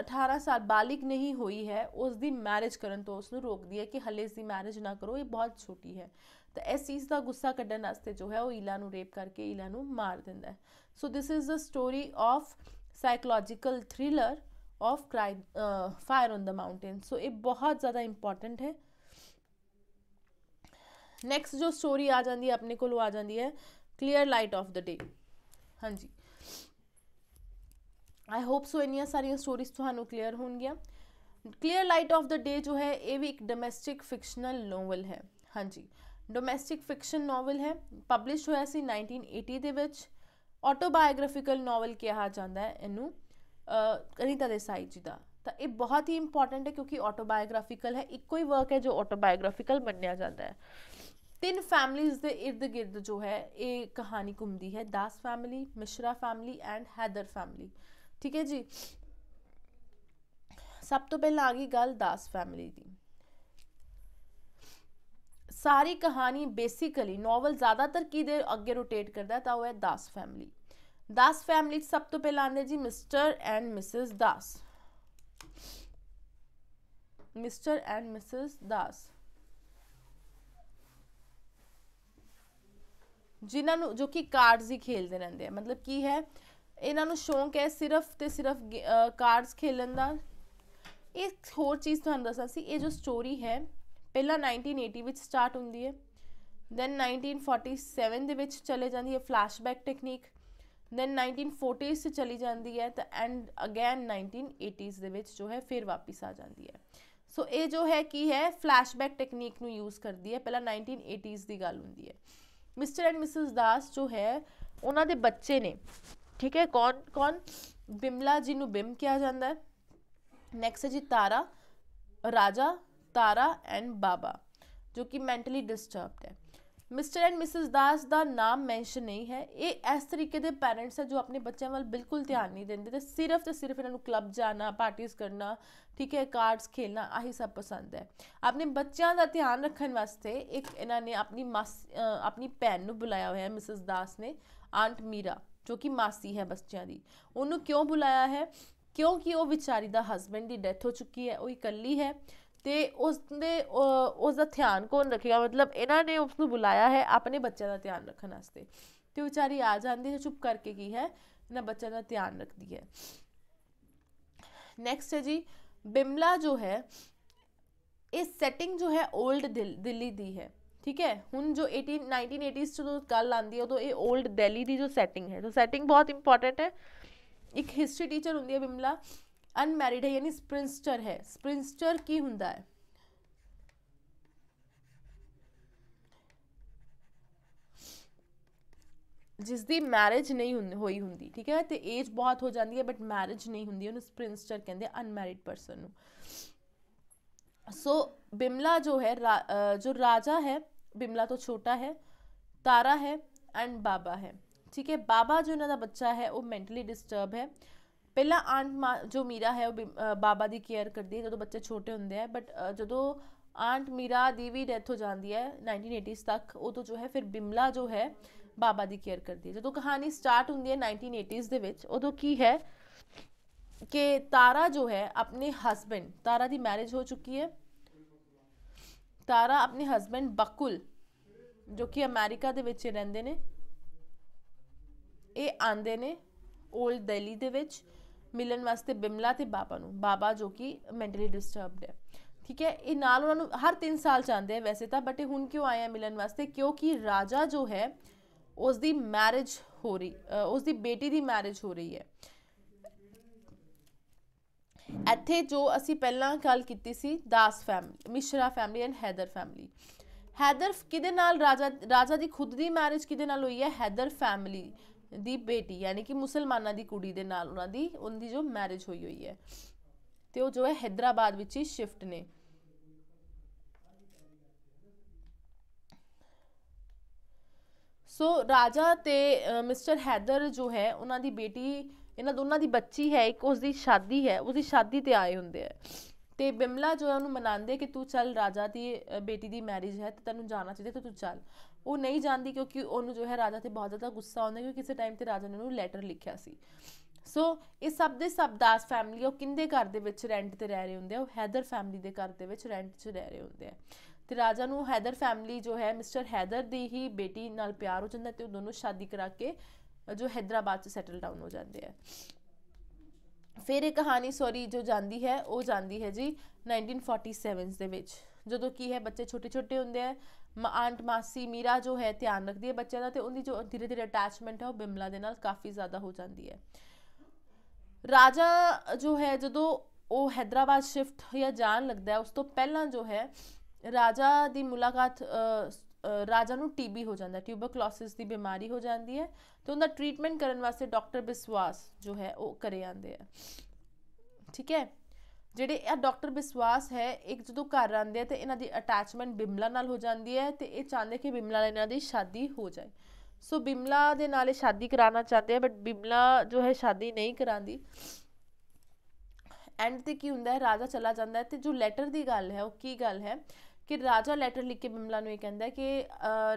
18 ਸਾਲ ਬਾਲਿਕ ਨਹੀਂ ਹੋਈ ਹੈ ਉਸ ਦੀ ਮੈਰਿਜ ਕਰਨ ਤੋਂ ਉਸ ਨੂੰ ਰੋਕਦੀ ਹੈ ਕਿ ਹਲੇ ਇਸ ਦੀ ਮੈਰਿਜ ਨਾ ਕਰੋ ਇਹ ਬਹੁਤ ਛੋਟੀ ਹੈ ਤਾਂ ਇਸ ਚੀਜ਼ ਦਾ ਗੁੱਸਾ ਕੱਢਣ ਵਾਸਤੇ ਜੋ ਹੈ ਉਹ ਈਲਾ ਨੂੰ ਰੇਪ ਕਰਕੇ ਈਲਾ ਨੂੰ ਮਾਰ ਦਿੰਦਾ ਹੈ so this is the story of psychological thriller of cry fire on the mountain ਸੋ ਇਹ ਬਹੁਤ ਜ਼ਿਆਦਾ ਇੰਪੋਰਟੈਂਟ ਹੈ ਨੈਕਸਟ ਜੋ ਸਟੋਰੀ ਆ ਜਾਂਦੀ ਹੈ ਆਪਣੇ ਕੋਲ ਆ ਜਾਂਦੀ ਹੈ clear light of the day ਹਾਂਜੀ ਆਈ ਹੋਪ ਸੋ ਇੰਨੀਆਂ ਸਾਰੀਆਂ ਸਟੋਰੀਜ਼ ਤੁਹਾਨੂੰ ਕਲੀਅਰ ਹੋਣਗੀਆਂ clear light of the day ਜੋ ਹੈ ਇਹ ਵੀ ਇੱਕ ਡੋਮੈਸਟਿਕ ਫਿਕਸ਼ਨਲ ਨੋਵਲ ਹੈ ਹਾਂਜੀ ਡੋਮੈਸਟਿਕ ਫਿਕਸ਼ਨ ਨੋਵਲ ਹੈ ਪਬਲਿਸ਼ ਹੋਇਆ ਸੀ 1980 ਦੇ ਵਿੱਚ ਆਟੋਬਾਇਓਗ੍ਰਾਫੀਕਲ ਨੋਵਲ ਕਿਹਾ ਜਾਂਦਾ ਹੈ ਇਹਨੂੰ ਅਨੀਤਾ ਦੇਸਾਈ ਜੀ ਦਾ ਤਾਂ ਇਹ ਬਹੁਤ ਹੀ ਇੰਪੋਰਟੈਂਟ ਹੈ ਕਿਉਂਕਿ ਆਟੋਬਾਇਓਗ੍ਰਾਫੀਕਲ ਹੈ ਇੱਕੋ ਹੀ ਵਰਕ ਹੈ ਜੋ ਆਟੋਬਾਇਓਗ੍ਰਾਫੀਕਲ ਮੰਨਿਆ ਜਾਂਦਾ ਹੈ ਤਿੰਨ ਫੈਮਲੀਆਂ ਦੇ ird-gird ਜੋ ਹੈ ਇਹ ਕਹਾਣੀ ਘੁੰਮਦੀ ਹੈ Das family Mishra family and Hyder family ਠੀਕ ਹੈ ਜੀ ਸਭ ਤੋਂ ਪਹਿਲਾਂ ਆ ਗਈ ਗੱਲ ਦਾਸ ਫੈਮਿਲੀ ਦੀ ਸਾਰੀ ਕਹਾਣੀ ਬੇਸਿਕਲੀ ਨੋਵਲ ਜ਼ਿਆਦਾਤਰ ਕੀ ਦੇ ਅੱਗੇ ਰੋਟੇਟ ਕਰਦਾ ਤਾਂ ਉਹ ਹੈ ਦਾਸ ਫੈਮਿਲੀ ਦਾਸ ਫੈਮਿਲੀ ਸਭ ਤੋਂ ਪਹਿਲਾਂ ਆਉਂਦੇ ਜੀ mister and Mrs Das mister and Mrs Das ਜਿਨ੍ਹਾਂ ਨੂੰ ਜੋ ਕਿ ਕਾਰਡਸ ਹੀ ਖੇਲਦੇ ਰਹਿੰਦੇ ਆ ਮਤਲਬ ਕੀ ਹੈ ਇਹਨਾਂ ਨੂੰ ਸ਼ੌਂਕ ਹੈ ਸਿਰਫ ਤੇ ਸਿਰਫ ਕਾਰਡਸ ਖੇਲਣ ਦਾ ਇੱਕ ਹੋਰ ਚੀਜ਼ ਤੁਹਾਨੂੰ ਦੱਸਾਂ ਸੀ ਇਹ ਜੋ ਸਟੋਰੀ ਹੈ ਪਹਿਲਾਂ 1980 ਵਿੱਚ ਸਟਾਰਟ ਹੁੰਦੀ ਹੈ ਦੈਨ 1947 ਦੇ ਵਿੱਚ ਚਲੇ ਜਾਂਦੀ ਹੈ ਫਲੈਸ਼ਬੈਕ ਟੈਕਨੀਕ ਦੈਨ 1940s ਤੇ ਚਲੀ ਜਾਂਦੀ ਹੈ ਤਾਂ ਐਂਡ ਅਗੇਨ 1980s ਦੇ ਵਿੱਚ ਜੋ ਹੈ ਫਿਰ ਵਾਪਸ ਆ ਜਾਂਦੀ ਹੈ ਸੋ ਇਹ ਜੋ ਹੈ ਕੀ ਹੈ ਫਲੈਸ਼ਬੈਕ ਟੈਕਨੀਕ ਨੂੰ ਯੂਜ਼ ਕਰਦੀ ਹੈ ਪਹਿਲਾਂ 1980s ਦੀ ਗੱਲ ਹੁੰਦੀ ਹੈ ਮਿਸਟਰ ਐਂਡ ਮਿਸਿਸ ਦਾਸ ਜੋ ਹੈ ਉਹਨਾਂ ਦੇ ਬੱਚੇ ਨੇ ਠੀਕ ਹੈ ਕੌਣ ਕੌਣ ਬਿਮਲਾ ਜੀ ਨੂੰ ਬਿਮ ਕਿਹਾ ਜਾਂਦਾ ਹੈ ਨੈਕਸਟ ਹੈ ਜੀ ਤਾਰਾ ਰਾਜਾ ਤਾਰਾ ਐਂਡ ਬਾਬਾ ਜੋ ਕਿ ਮੈਂਟਲੀ ਡਿਸਟਰਬਡ ਹੈ ਮਿਸਟਰ ਐਂਡ ਮਿਸਿਸ ਦਾਸ ਦਾ ਨਾਮ ਮੈਂਸ਼ਨ ਨਹੀਂ ਹੈ ਇਹ ਇਸ ਤਰੀਕੇ ਦੇ ਪੈਰੈਂਟਸ ਹੈ ਜੋ ਆਪਣੇ ਬੱਚਿਆਂ ਵੱਲ ਬਿਲਕੁਲ ਧਿਆਨ ਨਹੀਂ ਦਿੰਦੇ ਤੇ ਸਿਰਫ ਤੇ ਸਿਰਫ ਇਹਨਾਂ ਨੂੰ ਕਲੱਬ ਜਾਣਾ ਪਾਰਟੀਆਂ ਕਰਨਾ ਠੀਕ ਹੈ ਕਾਰਡਸ ਖੇਲਣਾ ਆਹੀ ਸਭ ਪਸੰਦ ਹੈ ਆਪਣੇ ਬੱਚਿਆਂ ਦਾ ਧਿਆਨ ਰੱਖਣ ਵਾਸਤੇ ਇੱਕ ਇਹਨਾਂ ਨੇ ਆਪਣੀ ਮਾਸ ਆਪਣੀ ਭੈਣ ਨੂੰ ਬੁਲਾਇਆ ਹੋਇਆ ਹੈ ਮਿਸਿਸ ਦਾਸ ਨੇ ਆਂਟ ਮੀਰਾ ਜੋ ਕਿ ਮਾਸੀ ਹੈ ਬੱਚਿਆਂ ਦੀ ਉਹਨੂੰ ਕਿਉਂ ਬੁਲਾਇਆ ਹੈ ਕਿਉਂਕਿ ਉਹ ਵਿਚਾਰੀ ਦਾ ਹਸਬੰਡ ਦੀ ਡੈਥ ਹੋ ਚੁੱਕੀ ਹੈ ਉਹ ਇਕੱਲੀ ਹੈ ਤੇ ਉਸ ਦੇ ਉਸ ਦਾ ਧਿਆਨ ਕੌਣ ਰੱਖੇਗਾ ਮਤਲਬ ਇਹਨਾਂ ਨੇ ਉਸ ਨੂੰ ਬੁਲਾਇਆ ਹੈ ਆਪਣੇ ਬੱਚਿਆਂ ਦਾ ਧਿਆਨ ਰੱਖਣ ਵਾਸਤੇ ਤੇ ਵਿਚਾਰੀ ਆ ਜਾਂਦੀ ਹੈ ਚੁੱਪ ਕਰਕੇ ਕੀ ਹੈ ਇਹਨਾਂ ਬੱਚਿਆਂ ਦਾ ਧਿਆਨ ਰੱਖਦੀ ਹੈ ਨੈਕਸਟ ਹੈ ਜੀ ਬਿਮਲਾ ਜੋ ਹੈ ਇਸ ਸੈਟਿੰਗ ਜੋ ਹੈ 올ਡ ਦਿੱਲੀ ਦੀ ਹੈ ਠੀਕ ਹੈ ਹੁਣ ਜੋ 18 1980s ਤੋਂ ਗੱਲ ਆਂਦੀ ਹੈ ਉਦੋਂ ਇਹ 올ਡ ਦਿੱਲੀ ਦੀ ਜੋ ਸੈਟਿੰਗ ਹੈ ਤਾਂ ਸੈਟਿੰਗ ਬਹੁਤ ਇੰਪੋਰਟੈਂਟ ਹੈ ਇੱਕ ਹਿਸਟਰੀ ਟੀਚਰ ਹੁੰਦੀ ਹੈ ਬਿਮਲਾ ਅਨਮੈਰਿਡ ਹੈ ਯਾਨੀ ਸਪ੍ਰਿੰਸਟਰ ਹੈ ਸਪ੍ਰਿੰਸਟਰ ਕੀ ਹੁੰਦਾ ਹੈ ਜਿਸ ਦੀ ਮੈਰਿਜ ਨਹੀਂ ਹੋਈ ਹੁੰਦੀ ਠੀਕ ਹੈ ਤੇ ਏਜ ਬਹੁਤ ਹੋ ਜਾਂਦੀ ਹੈ ਬਟ ਮੈਰਿਜ ਨਹੀਂ ਹੁੰਦੀ ਉਹਨੂੰ ਸਪ੍ਰਿੰਸਟਰ ਕਹਿੰਦੇ ਅਨਮੈਰਿਡ ਪਰਸਨ ਨੂੰ ਸੋ ਬਿਮਲਾ ਜੋ ਹੈ ਜੋ ਰਾਜਾ ਹੈ बिमला तो छोटा है तारा है एंड बाबा है ठीक है बाबा जो इन्हों का बच्चा है वो मैंटली डिस्टर्ब है पहला आंट मा जो मीरा है वह बाबा की केयर करती है जो तो बच्चे छोटे होंगे है बट जो तो आंट मीरा की भी डैथ हो जाती है नाइनटीन एटीज़ तक वो तो जो है फिर बिमला जो है बाबा की केयर करती है जो तो कहानी स्टार्ट होंगी है नाइनटीन एटीज़ के उदो की है कि तारा जो है अपने हसबेंड तारा की मैरिज हो चुकी है ਤਾਰਾ ਆਪਣੇ ਹਸਬੰਡ ਬਕੁਲ ਜੋ ਕਿ ਅਮਰੀਕਾ ਦੇ ਵਿੱਚ ਰਹਿੰਦੇ ਨੇ ਇਹ ਆਂਦੇ ਨੇ 올ਡ ਦਿੱਲੀ ਦੇ ਵਿੱਚ ਮਿਲਣ ਵਾਸਤੇ ਬਿਮਲਾ ਤੇ ਬਾਬਾ ਨੂੰ ਬਾਬਾ ਜੋ ਕਿ ਮੈਂਟਲੀ ਡਿਸਟਰਬਡ ਹੈ ਠੀਕ ਹੈ ਇਹ ਨਾਲ ਉਹਨਾਂ ਨੂੰ ਹਰ 3 ਸਾਲ ਚਾਹੁੰਦੇ ਆ ਵੈਸੇ ਤਾਂ ਬਟ ਹੁਣ ਕਿਉਂ ਆਏ ਆ ਮਿਲਣ ਵਾਸਤੇ ਕਿਉਂਕਿ ਰਾਜਾ ਜੋ ਹੈ ਉਸ ਦੀ ਮੈਰਿਜ ਹੋ ਰਹੀ ਉਸ ਦੀ ਬੇਟੀ ਦੀ ਮੈਰਿਜ ਹੋ ਰਹੀ ਹੈ ਇੱਥੇ ਜੋ ਅਸੀਂ ਪਹਿਲਾਂ ਗੱਲ ਕੀਤੀ ਸੀ Das family Mishra family and Hyder family Hyder ਕਿਹਦੇ ਨਾਲ ਰਾਜਾ ਰਾਜਾ ਦੀ ਖੁਦ ਦੀ ਮੈਰਿਜ ਕਿਹਦੇ ਨਾਲ ਹੋਈ ਹੈ ਹੈਦਰ ਫੈਮਿਲੀ ਦੀ ਬੇਟੀ ਯਾਨੀ ਕਿ ਮੁਸਲਮਾਨਾਂ ਦੀ ਕੁੜੀ ਦੇ ਨਾਲ ਉਹਨਾਂ ਦੀ ਉਹਦੀ ਜੋ ਮੈਰਿਜ ਹੋਈ ਹੋਈ ਹੈ ਤੇ ਉਹ ਜੋ ਹੈ ਹైదరాబాద్ ਵਿੱਚ ਹੀ ਸ਼ਿਫਟ ਨੇ ਸੋ ਰਾਜਾ ਤੇ ਮਿਸਟਰ ਹੈਦਰ ਜੋ ਹੈ ਉਹਨਾਂ ਦੀ ਬੇਟੀ ਇਹਨਾਂ ਦੋਨਾਂ ਦੀ ਬੱਚੀ ਹੈ ਇੱਕ ਉਸ ਦੀ ਸ਼ਾਦੀ ਹੈ ਉਸ ਦੀ ਸ਼ਾਦੀ ਤੇ ਆਏ ਹੁੰਦੇ ਆ ਤੇ ਬਿਮਲਾ ਜੋ ਹੈ ਉਹਨੂੰ ਮਨਾਉਂਦੇ ਕਿ ਤੂੰ ਚੱਲ ਰਾਜਾ ਦੀ ਬੇਟੀ ਦੀ ਮੈਰਿਜ ਹੈ ਤੇ ਤੈਨੂੰ ਜਾਣਾ ਚਾਹੀਦਾ ਤੇ ਤੂੰ ਚੱਲ ਉਹ ਨਹੀਂ ਜਾਂਦੀ ਕਿਉਂਕਿ ਉਹਨੂੰ ਜੋ ਹੈ ਰਾਜਾ ਤੇ ਬਹੁਤ ਜ਼ਿਆਦਾ ਗੁੱਸਾ ਆਉਂਦਾ ਕਿਉਂਕਿ ਕਿਸੇ ਟਾਈਮ ਤੇ ਰਾਜਾ ਨੇ ਉਹਨੂੰ ਲੈਟਰ ਲਿਖਿਆ ਸੀ ਸੋ ਇਹ ਸਭ ਦੇ ਸਭ ਦਾਸ ਫੈਮਿਲੀ ਉਹ ਕਿੰਦੇ ਘਰ ਦੇ ਵਿੱਚ ਰੈਂਟ ਤੇ ਰਹਿ ਰਹੇ ਹੁੰਦੇ ਆ ਉਹ ਹੈਦਰ ਫੈਮਿਲੀ ਦੇ ਘਰ ਦੇ ਵਿੱਚ ਰੈਂਟ 'ਚ ਰਹਿ ਰਹੇ ਹੁੰਦੇ ਆ ਤੇ ਰਾਜਾ ਨੂੰ ਹੈਦਰ ਫੈਮਿਲੀ ਜੋ ਹੈ ਮਿਸਟਰ ਹੈਦਰ ਦੀ ਹੀ ਬੇਟੀ ਨਾਲ ਪਿਆਰ ਹੋ ਜਾਂਦਾ ਤੇ ਉਹ ਦੋਨੋਂ ਸ਼ਾਦੀ ਕਰਾ ਕੇ ਜੋ ਹైదరాబాద్ 'ਚ ਸੈਟਲ ਡਾਊਨ ਹੋ ਜਾਂਦੇ ਆ ਫਿਰ ਇਹ ਕਹਾਣੀ ਸੌਰੀ ਜੋ ਜਾਂਦੀ ਹੈ ਉਹ ਜਾਂਦੀ ਹੈ ਜੀ 1947 ਦੇ ਵਿੱਚ ਜਦੋਂ ਕੀ ਹੈ ਬੱਚੇ ਛੋਟੇ ਛੋਟੇ ਹੁੰਦੇ ਆ ਆਂਟ ਮਾਸੀ ਮੀਰਾ ਜੋ ਹੈ ਧਿਆਨ ਰੱਖਦੀ ਹੈ ਬੱਚਿਆਂ ਦਾ ਤੇ ਉਹਦੀ ਜੋ ਧੀਰੇ ਧੀਰੇ ਅਟੈਚਮੈਂਟ ਹੈ ਉਹ ਬਿਮਲਾ ਦੇ ਨਾਲ ਕਾਫੀ ਜ਼ਿਆਦਾ ਹੋ ਜਾਂਦੀ ਹੈ ਰਾਜਾ ਜੋ ਹੈ ਜਦੋਂ ਉਹ ਹైదరాబాద్ ਸ਼ਿਫਟ ਹੋਇਆ ਜਾਣ ਲੱਗਦਾ ਹੈ ਉਸ ਤੋਂ ਪਹਿਲਾਂ ਜੋ ਹੈ ਰਾਜਾ ਦੀ ਮੁਲਾਕਾਤ ਰਾਜਾ ਨੂੰ ਟੀਬੀ ਹੋ ਜਾਂਦਾ ਟਿਊਬਰਕਲੋਸਿਸ ਦੀ ਬਿਮਾਰੀ ਹੋ ਜਾਂਦੀ ਹੈ ਤੇ ਉਹਦਾ ਟ੍ਰੀਟਮੈਂਟ ਕਰਨ ਵਾਸਤੇ ਡਾਕਟਰ ਵਿਸਵਾਸ ਜੋ ਹੈ ਉਹ ਕਰੇ ਜਾਂਦੇ ਆ ਠੀਕ ਹੈ ਜਿਹੜੇ ਇਹ ਡਾਕਟਰ ਵਿਸਵਾਸ ਹੈ ਇੱਕ ਜਦੋਂ ਘਰ ਆਉਂਦੇ ਆ ਤੇ ਇਹਨਾਂ ਦੀ ਅਟੈਚਮੈਂਟ ਬਿਮਲਾ ਨਾਲ ਹੋ ਜਾਂਦੀ ਹੈ ਤੇ ਇਹ ਚਾਹੁੰਦੇ ਕਿ ਬਿਮਲਾ ਨਾਲ ਇਹਨਾਂ ਦੀ ਸ਼ਾਦੀ ਹੋ ਜਾਏ ਸੋ ਬਿਮਲਾ ਦੇ ਨਾਲ ਇਹ ਸ਼ਾਦੀ ਕਰਾਉਣਾ ਚਾਹੁੰਦੇ ਆ ਬਟ ਬਿਮਲਾ ਜੋ ਹੈ ਸ਼ਾਦੀ ਨਹੀਂ ਕਰਾਂਦੀ ਐਂਡ ਤੇ ਕੀ ਹੁੰਦਾ ਹੈ ਰਾਜਾ ਚਲਾ ਜਾਂਦਾ ਹੈ ਤੇ ਜੋ ਲੈਟਰ ਦੀ ਗੱਲ ਹੈ ਉਹ ਕੀ ਗੱਲ ਹੈ ਕਿ ਰਾਜਾ ਲੈਟਰ ਲਿਖ ਕੇ ਬਿਮਲਾ ਨੂੰ ਇਹ ਕਹਿੰਦਾ ਕਿ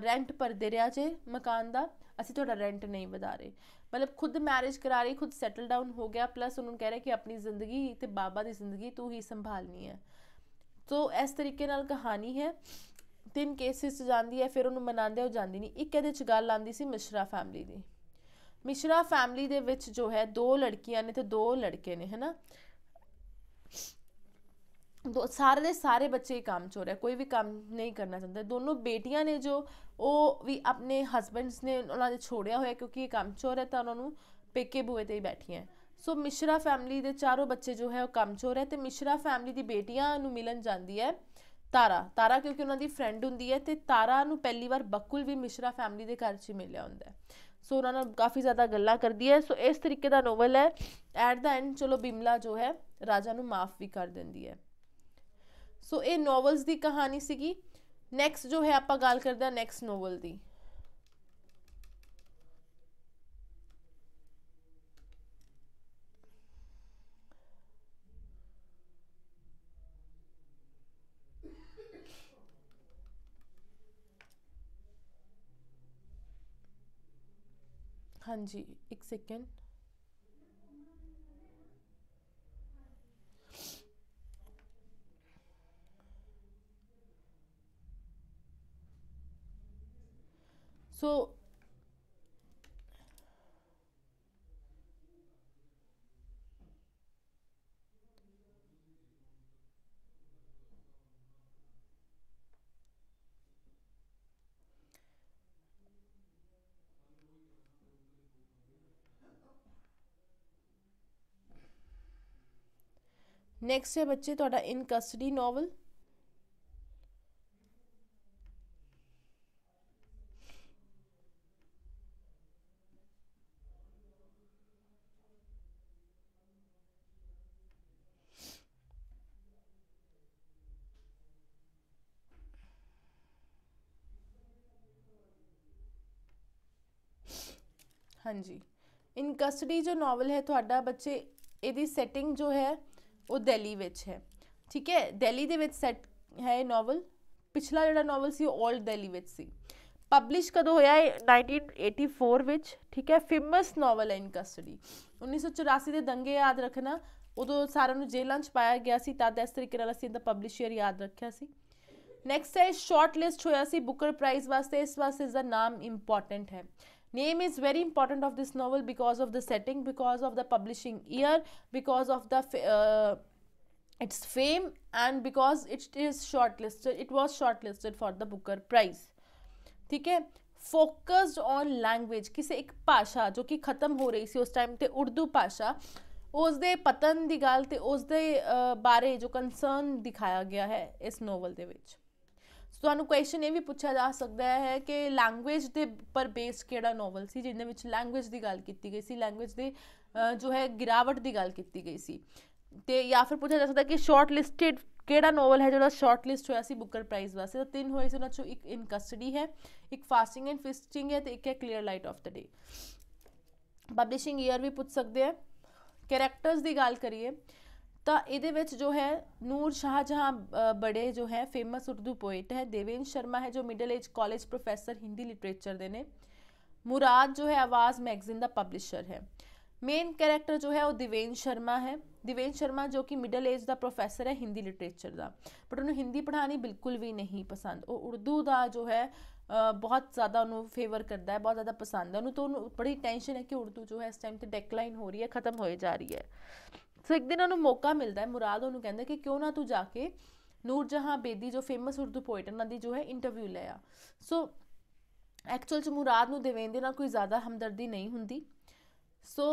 ਰੈਂਟ ਭਰਦੇ ਰਿਹਾ ਜੇ ਮਕਾਨ ਦਾ ਅਸੀਂ ਤੁਹਾਡਾ ਰੈਂਟ ਨਹੀਂ ਵਧਾ ਰਹੇ ਮਤਲਬ ਖੁਦ ਮੈਰਿਜ ਕਰਾ ਰਹੀ ਖੁਦ ਸੈਟਲ ਡਾਊਨ ਹੋ ਗਿਆ ਪਲੱਸ ਉਹਨੂੰ ਕਹਿ ਰਿਹਾ ਕਿ ਆਪਣੀ ਜ਼ਿੰਦਗੀ ਤੇ ਬਾਬਾ ਦੀ ਜ਼ਿੰਦਗੀ ਤੂੰ ਹੀ ਸੰਭਾਲਣੀ ਹੈ ਸੋ ਇਸ ਤਰੀਕੇ ਨਾਲ ਕਹਾਣੀ ਹੈ ਤਿੰਨ ਕੇਸਿਸ ਜਾਂਦੀ ਹੈ ਫਿਰ ਉਹਨੂੰ ਮਨਾਉਂਦੇ ਹੋ ਜਾਂਦੀ ਨਹੀਂ ਇੱਕ ਇਹਦੇ ਚ ਗੱਲ ਆਂਦੀ ਸੀ ਮਿਸ਼ਰਾ ਫੈਮਿਲੀ ਦੀ ਮਿਸ਼ਰਾ ਫੈਮਿਲੀ ਦੇ ਵਿੱਚ ਜੋ ਹੈ ਦੋ ਲੜਕੀਆਂ ਨੇ ਤੇ ਦੋ ਲੜਕੇ ਨੇ ਹੈਨਾ ਦੋ ਸਾਰੇ ਦੇ ਸਾਰੇ ਬੱਚੇ ਹੀ ਕੰਮ ਚੋਰ ਹੈ ਕੋਈ ਵੀ ਕੰਮ ਨਹੀਂ ਕਰਨਾ ਚਾਹੁੰਦਾ ਦੋਨੋਂ ਬੇਟੀਆਂ ਨੇ ਜੋ ਉਹ ਵੀ ਆਪਣੇ ਹਸਬੰਡਸ ਨੇ ਉਹਨਾਂ ਦੇ ਛੋੜਿਆ ਹੋਇਆ ਕਿਉਂਕਿ ਇਹ ਕੰਮ ਚੋਰ ਹੈ ਤਾਂ ਉਹਨਾਂ ਨੂੰ ਪੇਕੇ ਬੂਏ ਤੇ ਹੀ ਬੈਠੀਆਂ ਸੋ ਮਿਸ਼ਰਾ ਫੈਮਿਲੀ ਦੇ ਚਾਰੋਂ ਬੱਚੇ ਜੋ ਹੈ ਉਹ ਕੰਮ ਚੋਰ ਹੈ ਤੇ ਮਿਸ਼ਰਾ ਫੈਮਿਲੀ ਦੀ ਬੇਟੀਆਂ ਨੂੰ ਮਿਲਣ ਜਾਂਦੀ ਹੈ ਤਾਰਾ ਤਾਰਾ ਕਿਉਂਕਿ ਉਹਨਾਂ ਦੀ ਫਰੈਂਡ ਹੁੰਦੀ ਹੈ ਤੇ ਤਾਰਾ ਨੂੰ ਪਹਿਲੀ ਵਾਰ ਬਕੁਲ ਵੀ ਮਿਸ਼ਰਾ ਫੈਮਿਲੀ ਦੇ ਘਰ 'ਚ ਮਿਲਿਆ ਹੁੰਦਾ ਹੈ ਸੋ ਉਹਨਾਂ ਨਾਲ ਕਾਫੀ ਜ਼ਿਆਦਾ ਗੱਲਾਂ ਕਰਦੀ ਹੈ ਸੋ ਇਸ ਤਰੀਕੇ ਦਾ ਨੋਵਲ ਹੈ ਐਟ ਦਾ ਐਂਡ ਚਲੋ ਬਿਮਲਾ ਜੋ ਹੈ ਰਾਜਾ ਨੂੰ ਮਾਫ ਵੀ ਕਰ ਦਿੰਦੀ ਹੈ ਸੋ ਇਹ ਨੋਵਲਸ ਦੀ ਕਹਾਣੀ ਸੀਗੀ ਨੈਕਸਟ ਜੋ ਹੈ ਆਪਾਂ ਗੱਲ ਕਰਦੇ ਹਾਂ ਨੈਕਸਟ ਨੋਵਲ ਦੀ हाँ जी एक सेकेंड So ਨੈਕਸਟ ਹੈ ਬੱਚੇ ਤੁਹਾਡਾ ਇਨ ਕਸਟਡੀ ਨੋਵਲ ਹਾਂਜੀ ਇਨ ਕਸਟਡੀ ਜੋ ਨੋਵਲ ਹੈ ਤੁਹਾਡਾ ਬੱਚੇ ਇਹਦੀ ਸੈਟਿੰਗ ਜੋ ਹੈ ਉਹ ਦਿੱਲੀ ਵਿੱਚ ਹੈ ਠੀਕ ਹੈ ਦਿੱਲੀ ਦੇ ਵਿੱਚ ਸੈਟ ਹੈ ਨੋਵਲ ਪਿਛਲਾ ਜਿਹੜਾ ਨੋਵਲ ਸੀ ਉਹ 올ਡ ਦਿੱਲੀ ਵਿੱਚ ਸੀ ਪਬਲਿਸ਼ ਕਦੋਂ ਹੋਇਆ 1984 ਵਿੱਚ ਠੀਕ ਹੈ ਫੇਮਸ ਨੋਵਲ ਹੈ ਇਨ ਕਸਟਡੀ 1984 ਦੇ ਦੰਗੇ ਯਾਦ ਰੱਖਣਾ ਉਦੋਂ ਸਾਰਿਆਂ ਨੂੰ ਜੇਲ੍ਹਾਂ 'ਚ ਪਾਇਆ ਗਿਆ ਸੀ ਤਦ ਇਸ ਤਰੀਕੇ ਨਾਲ ਅਸੀਂ ਦਾ ਪਬਲਿਸ਼ਰ ਯਾਦ ਰੱਖਿਆ ਸੀ ਨੈਕਸਟ ਹੈ ਸ਼ਾਰਟ ਲਿਸਟ ਹੋਇਆ ਸੀ ਬੁਕਰ ਪ੍ਰਾਈਜ਼ ਵਾਸਤੇ ਇਸ ਵਾਸਤੇ ਇਸ ਦਾ ਨਾਮ ਇੰਪੋਰਟੈਂਟ ਹੈ Name is very important of this novel because of the setting, because of the publishing year, because of the uh, its fame and because it is shortlisted, it was shortlisted for the Booker Prize. ठीक है focused on language ਕਿਸੇ ਇੱਕ ਭਾਸ਼ਾ ਜੋ ਕਿ ਖਤਮ ਹੋ ਰਹੀ ਸੀ ਉਸ ਟਾਈਮ ਤੇ ਉਰਦੂ ਭਾਸ਼ਾ ਉਸ ਦੇ ਪਤਨ ਦੀ ਗੱਲ ਤੇ ਉਸ ਦੇ ਬਾਰੇ ਜੋ ਕਨਸਰਨ ਦਿਖਾਇਆ ਗਿਆ ਹੈ ਇਸ ਨੋਵਲ ਦੇ ਵਿੱਚ ਤੁਹਾਨੂੰ ਕੁਐਸਚਨ ਇਹ ਵੀ ਪੁੱਛਿਆ ਜਾ ਸਕਦਾ ਹੈ ਕਿ ਲੈਂਗੁਏਜ ਦੇ ਪਰ ਬੇਸ ਕਿਹੜਾ ਨੋਵਲ ਸੀ ਜਿਹਦੇ ਵਿੱਚ ਲੈਂਗੁਏਜ ਦੀ ਗੱਲ ਕੀਤੀ ਗਈ ਸੀ ਲੈਂਗੁਏਜ ਦੇ ਜੋ ਹੈ ਗਿਰਾਵਟ ਦੀ ਗੱਲ ਕੀਤੀ ਗਈ ਸੀ ਤੇ ਜਾਂ ਫਿਰ ਪੁੱਛਿਆ ਜਾ ਸਕਦਾ ਕਿ ਸ਼ਾਰਟ ਲਿਸਟਡ ਕਿਹੜਾ ਨੋਵਲ ਹੈ ਜਿਹੜਾ ਸ਼ਾਰਟ ਲਿਸਟ ਹੋਇਆ ਸੀ ਬੁੱਕਰ ਪ੍ਰਾਈਜ਼ ਵਾਸਤੇ ਤਾਂ ਤਿੰਨ ਹੋਏ ਸੀ ਉਹਨਾਂ ਚੋਂ ਇੱਕ ਇਨ ਕਸਟਡੀ ਹੈ ਇੱਕ ਫਾਸਟਿੰਗ ਐਂਡ ਫਿਸਟਿੰਗ ਹੈ ਤੇ ਇੱਕ ਹੈ clear light of the day publishing year ਵੀ ਪੁੱਛ ਸਕਦੇ ਆ ਕੈਰੈਕਟਰਸ ਦੀ ਗੱਲ ਕਰੀਏ ਤਾਂ ਇਹਦੇ ਵਿੱਚ ਜੋ ਹੈ ਨੂਰ ਸ਼ਾਹ ਜਹਾਂ ਬੜੇ ਜੋ ਹੈ ਫੇਮਸ ਉਰਦੂ ਪੋਇਟ ਹੈ ਦੇਵੇਨ ਸ਼ਰਮਾ ਹੈ ਜੋ middle age college professor Hindi literature ਦੇ ਨੇ ਮੁਰਾਦ ਜੋ ਹੈ ਆਵਾਜ਼ ਮੈਗਜ਼ੀਨ ਦਾ ਪਬਲਿਸ਼ਰ ਹੈ ਮੇਨ ਕੈਰੈਕਟਰ ਜੋ ਹੈ ਉਹ ਦਿਵੇਂਸ਼ ਸ਼ਰਮਾ ਹੈ ਦਿਵੇਂਸ਼ ਸ਼ਰਮਾ ਜੋ ਕਿ ਮਿਡਲ ਏਜ ਦਾ ਪ੍ਰੋਫੈਸਰ ਹੈ ਹਿੰਦੀ ਲਿਟਰੇਚਰ ਦਾ ਬਟ ਉਹਨੂੰ ਹਿੰਦੀ ਪੜ੍ਹਾਣੀ ਬਿਲਕੁਲ ਵੀ ਨਹੀਂ ਪਸੰਦ ਉਹ ਉਰਦੂ ਦਾ ਜੋ ਹੈ ਬਹੁਤ ਜ਼ਿਆਦਾ ਉਹਨੂੰ ਫੇਵਰ ਕਰਦਾ ਹੈ ਬਹੁਤ ਜ਼ਿਆਦਾ ਪਸੰਦ ਹੈ ਉਹਨੂੰ ਤਾਂ ਉਹਨੂੰ ਬੜੀ ਟੈਨਸ਼ਨ ਹੈ ਕਿ ਉਰਦੂ ਜੋ ਹੈ ਇਸ ਟਾਈਮ ਤੇ ਡੈਕਲਾਈਨ ਹੋ ਰਹੀ ਹੈ ਖਤਮ ਹੋਏ ਜਾ ਰਹੀ ਹੈ ਸੋ ਇੱਕ ਦਿਨ ਉਹਨੂੰ ਮੌਕਾ ਮਿਲਦਾ ਹੈ ਮੁਰਾਦ ਉਹਨੂੰ ਕਹਿੰਦਾ ਕਿ ਕਿਉਂ ਨਾ ਤੂੰ ਜਾ ਕੇ ਨੂਰ ਜਹਾਂ ਬੇਦੀ ਜੋ ਫੇਮਸ ਉਰਦੂ ਪੋਇਟ ਹਨ ਦੀ ਜੋ ਹੈ ਇੰਟਰਵਿਊ ਲੈ ਆ ਸੋ ਐਕਚੁਅਲ ਚ ਮੁਰਾਦ ਨੂੰ ਦੇਵੇਂਦੇ ਨਾਲ ਕੋਈ ਜ਼ਿਆਦਾ ਹਮਦਰਦੀ ਨਹੀਂ ਹੁੰਦੀ ਸੋ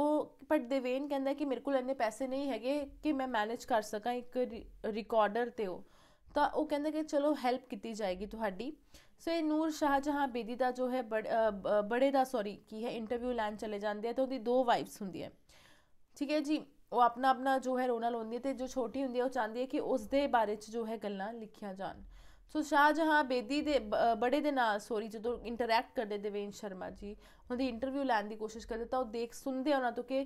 ਉਹ ਪਰ ਦੇਵੇਂ ਕਹਿੰਦਾ ਕਿ ਮੇਰੇ ਕੋਲ ਇੰਨੇ ਪੈਸੇ ਨਹੀਂ ਹੈਗੇ ਕਿ ਮੈਂ ਮੈਨੇਜ ਕਰ ਸਕਾਂ ਇੱਕ ਰਿਕਾਰਡਰ ਤੇ ਉਹ ਤਾਂ ਉਹ ਕਹਿੰਦਾ ਕਿ ਚਲੋ ਹੈਲਪ ਕੀਤੀ ਜਾਏਗੀ ਤੁਹਾਡੀ ਸੋ ਇਹ ਨੂਰ ਸ਼ਾਹ ਜਹਾਂ ਬੇਦੀ ਦਾ ਜੋ ਹੈ ਬੜੇ ਦਾ ਸੌਰੀ ਕੀ ਹੈ ਇੰਟਰਵਿਊ ਲੈਣ ਚਲੇ ਜਾਂਦੇ ਆ ਤੇ ਉਹਦੀ ਦੋ ਵਾਈਫਸ ਹੁੰਦੀਆਂ ਠੀਕ ਹੈ ਜੀ ਉਹ ਆਪਣਾ ਆਪਣਾ ਜੋ ਹੈ ਰੋਣਾ ਲਾਉਂਦੀ ਤੇ ਜੋ ਛੋਟੀ ਹੁੰਦੀ ਹੈ ਉਹ ਚਾਹੁੰਦੀ ਹੈ ਕਿ ਉਸ ਦੇ ਬਾਰੇ 'ਚ ਜੋ ਹੈ ਗੱਲਾਂ ਲਿਖੀਆਂ ਜਾਣ ਸੋ ਸ਼ਾਹਜਹਾਂ ਬੇਦੀ ਦੇ ਬੜੇ ਦੇ ਨਾਲ ਸੋਰੀ ਜਦੋਂ ਇੰਟਰੈਕਟ ਕਰਦੇ ਦੇਵੇਂਸ਼ ਸ਼ਰਮਾ ਜੀ ਉਹਨਾਂ ਦੀ ਇੰਟਰਵਿਊ ਲੈਣ ਦੀ ਕੋਸ਼ਿਸ਼ ਕਰਦੇ ਤਾਂ ਉਹ ਦੇਖ ਸੁਣਦੇ ਉਹਨਾਂ ਤੋਂ ਕਿ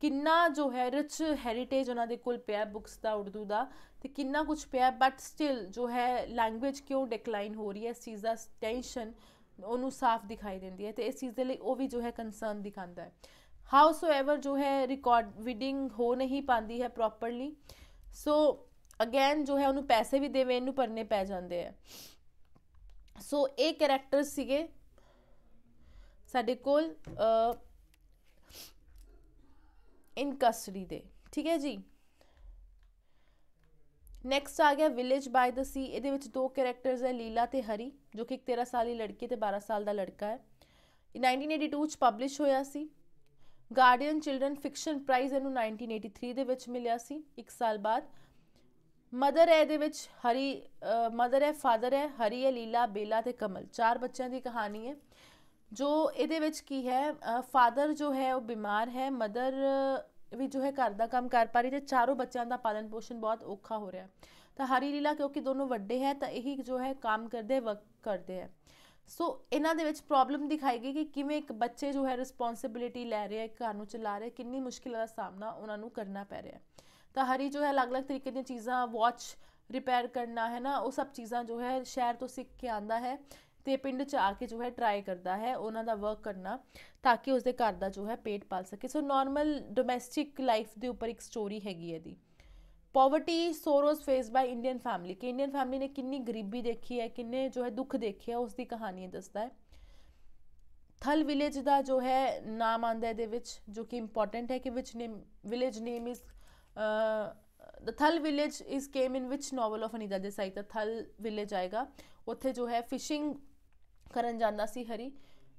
ਕਿੰਨਾ ਜੋ ਹੈ ਰਿਚ ਹੈਰੀਟੇਜ ਉਹਨਾਂ ਦੇ ਕੋਲ ਪਿਆ ਬੁక్స్ ਦਾ ਉਰਦੂ ਦਾ ਤੇ ਕਿੰਨਾ ਕੁਝ ਪਿਆ ਬਟ ਸਟਿਲ ਜੋ ਹੈ ਲੈਂਗੁਏਜ ਕਿਉਂ ਡਿਕਲਾਈਨ ਹੋ ਰਹੀ ਹੈ ਇਸ ਚੀਜ਼ ਦਾ ਟੈਨਸ਼ਨ ਉਹਨੂੰ ਸਾਫ਼ ਦਿਖਾਈ ਦਿੰਦੀ ਹੈ ਤੇ ਇਸ ਚੀਜ਼ ਦੇ ਲਈ ਉਹ ਵੀ ਜੋ ਹੈ ਕੰਸਰਨ ਦਿਖਾਉਂਦਾ ਹੈ ਜੋ जो है ਵਿਡਿੰਗ ਹੋ ਨਹੀਂ ਪਾਂਦੀ ਹੈ ਪ੍ਰੋਪਰਲੀ ਸੋ ਅਗੇਨ ਜੋ ਹੈ ਉਹਨੂੰ ਪੈਸੇ ਵੀ ਦੇਵੇ ਇਹਨੂੰ ਭਰਨੇ ਪੈ ਜਾਂਦੇ ਆ ਸੋ ਇਹ ਕੈਰੈਕਟਰ ਸੀਗੇ ਸਾਡੇ ਕੋਲ ਇਨ ਕਸਟਡੀ ਦੇ ਠੀਕ ਹੈ ਜੀ ਨੈਕਸਟ ਆ ਗਿਆ ਵਿਲੇਜ ਬਾਈ ਦ ਸੀ ਇਹਦੇ ਵਿੱਚ ਦੋ ਕੈਰੈਕਟਰਸ ਹੈ ਲੀਲਾ ਤੇ ਹਰੀ ਜੋ ਕਿ 13 ਸਾਲ ਦੀ ਲੜਕੀ ਤੇ 12 ਸਾਲ ਦਾ ਲੜਕਾ ਹੈ 1982 ਚ ਪਬਲਿਸ਼ ਹੋਇਆ ਸੀ ਗਾਰਡੀਅਨ ਚਿਲड्रन ਫਿਕਸ਼ਨ ਪ੍ਰਾਈਜ਼ ਇਹਨੂੰ 1983 ਦੇ ਵਿੱਚ ਮਿਲਿਆ ਸੀ ਇੱਕ ਸਾਲ ਬਾਅਦ ਮਦਰ ਹੈ ਦੇ ਵਿੱਚ ਹਰੀ ਮਦਰ ਹੈ ਫਾਦਰ ਹੈ ਹਰੀ ਹੈ ਲੀਲਾ ਬੇਲਾ ਤੇ ਕਮਲ ਚਾਰ ਬੱਚਿਆਂ ਦੀ ਕਹਾਣੀ ਹੈ ਜੋ ਇਹਦੇ ਵਿੱਚ ਕੀ ਹੈ ਫਾਦਰ ਜੋ ਹੈ ਉਹ ਬਿਮਾਰ ਹੈ ਮਦਰ ਵੀ ਜੋ ਹੈ ਘਰ ਦਾ ਕੰਮ ਕਰ ਪਾ ਰਹੀ ਤੇ ਚਾਰੋਂ ਬੱਚਿਆਂ ਦਾ ਪਾਲਣ ਪੋਸ਼ਣ ਬਹੁਤ ਔਖਾ ਹੋ ਰਿਹਾ ਤਾਂ ਹਰੀ ਲੀਲਾ ਕਿਉਂਕਿ ਦੋਨੋਂ ਵੱਡੇ ਹੈ ਤਾਂ ਇਹੀ ਜੋ ਹੈ ਕੰਮ ਕਰਦੇ ਵਰਕ ਕਰਦੇ ਹੈ ਸੋ ਇਹਨਾਂ ਦੇ ਵਿੱਚ ਪ੍ਰੋਬਲਮ ਦਿਖਾਈ ਗਈ ਕਿ ਕਿਵੇਂ ਇੱਕ ਬੱਚੇ ਜੋ ਹੈ ਰਿਸਪੌਂਸਿਬਿਲਟੀ ਲੈ ਰਿਹਾ ਹੈ ਘਰ ਨੂੰ ਚਲਾ ਰਿਹਾ ਕਿੰਨੀ ਮੁਸ਼ਕਿਲਾਂ ਦਾ ਸਾਹਮਣਾ ਉਹਨਾਂ ਨੂੰ ਕਰਨਾ ਪੈ ਰਿਹਾ ਤਾਂ ਹਰੀ ਜੋ ਹੈ ਅਲੱਗ-ਅਲੱਗ ਤਰੀਕੇ ਦੀਆਂ ਚੀਜ਼ਾਂ ਵਾਚ ਰਿਪੇਅਰ ਕਰਨਾ ਹੈ ਨਾ ਉਹ ਸਭ ਚੀਜ਼ਾਂ ਜੋ ਹੈ ਸ਼ਹਿਰ ਤੋਂ ਸਿੱਖ ਕੇ ਆਂਦਾ ਹੈ ਤੇ ਪਿੰਡ ਚ ਆ ਕੇ ਜੋ ਹੈ ਟਰਾਈ ਕਰਦਾ ਹੈ ਉਹਨਾਂ ਦਾ ਵਰਕ ਕਰਨਾ ਤਾਂ ਕਿ ਉਸਦੇ ਘਰ ਦਾ ਜੋ ਹੈ ਪੇਟ ਪਾਲ ਸਕੇ ਸੋ ਨਾਰਮਲ ਡੋਮੈਸਟਿਕ ਲਾਈਫ ਦੇ ਉੱਪਰ ਇੱਕ ਸਟੋਰੀ ਹੈਗੀ ਹੈ ਦੀ poverty sorrows face by Indian family ਕਿ ਇੰਡੀਅਨ ਫੈਮਿਲੀ ਨੇ ਕਿੰਨੀ ਗਰੀਬੀ ਦੇਖੀ ਹੈ ਕਿੰਨੇ ਜੋ ਹੈ ਦੁੱਖ ਦੇਖੇ ਆ ਉਸ ਦੀ ਕਹਾਣੀ ਦੱਸਦਾ ਹੈ ਥਲ ਵਿਲੇਜ ਦਾ ਜੋ ਹੈ ਨਾਮ ਆਂਦਾ ਦੇ ਵਿੱਚ ਜੋ ਕਿ ਇੰਪੋਰਟੈਂਟ ਹੈ ਕਿ ਵਿਚ ਨੇਮ village name is the Thul village is came in which novel of Anita Desai ਦਾ ਥਲ ਵਿਲੇਜ ਆਏਗਾ ਉੱਥੇ ਜੋ ਹੈ ਫਿਸ਼ਿੰਗ ਕਰਨ ਜਾਂਦਾ ਸੀ ਹਰੀ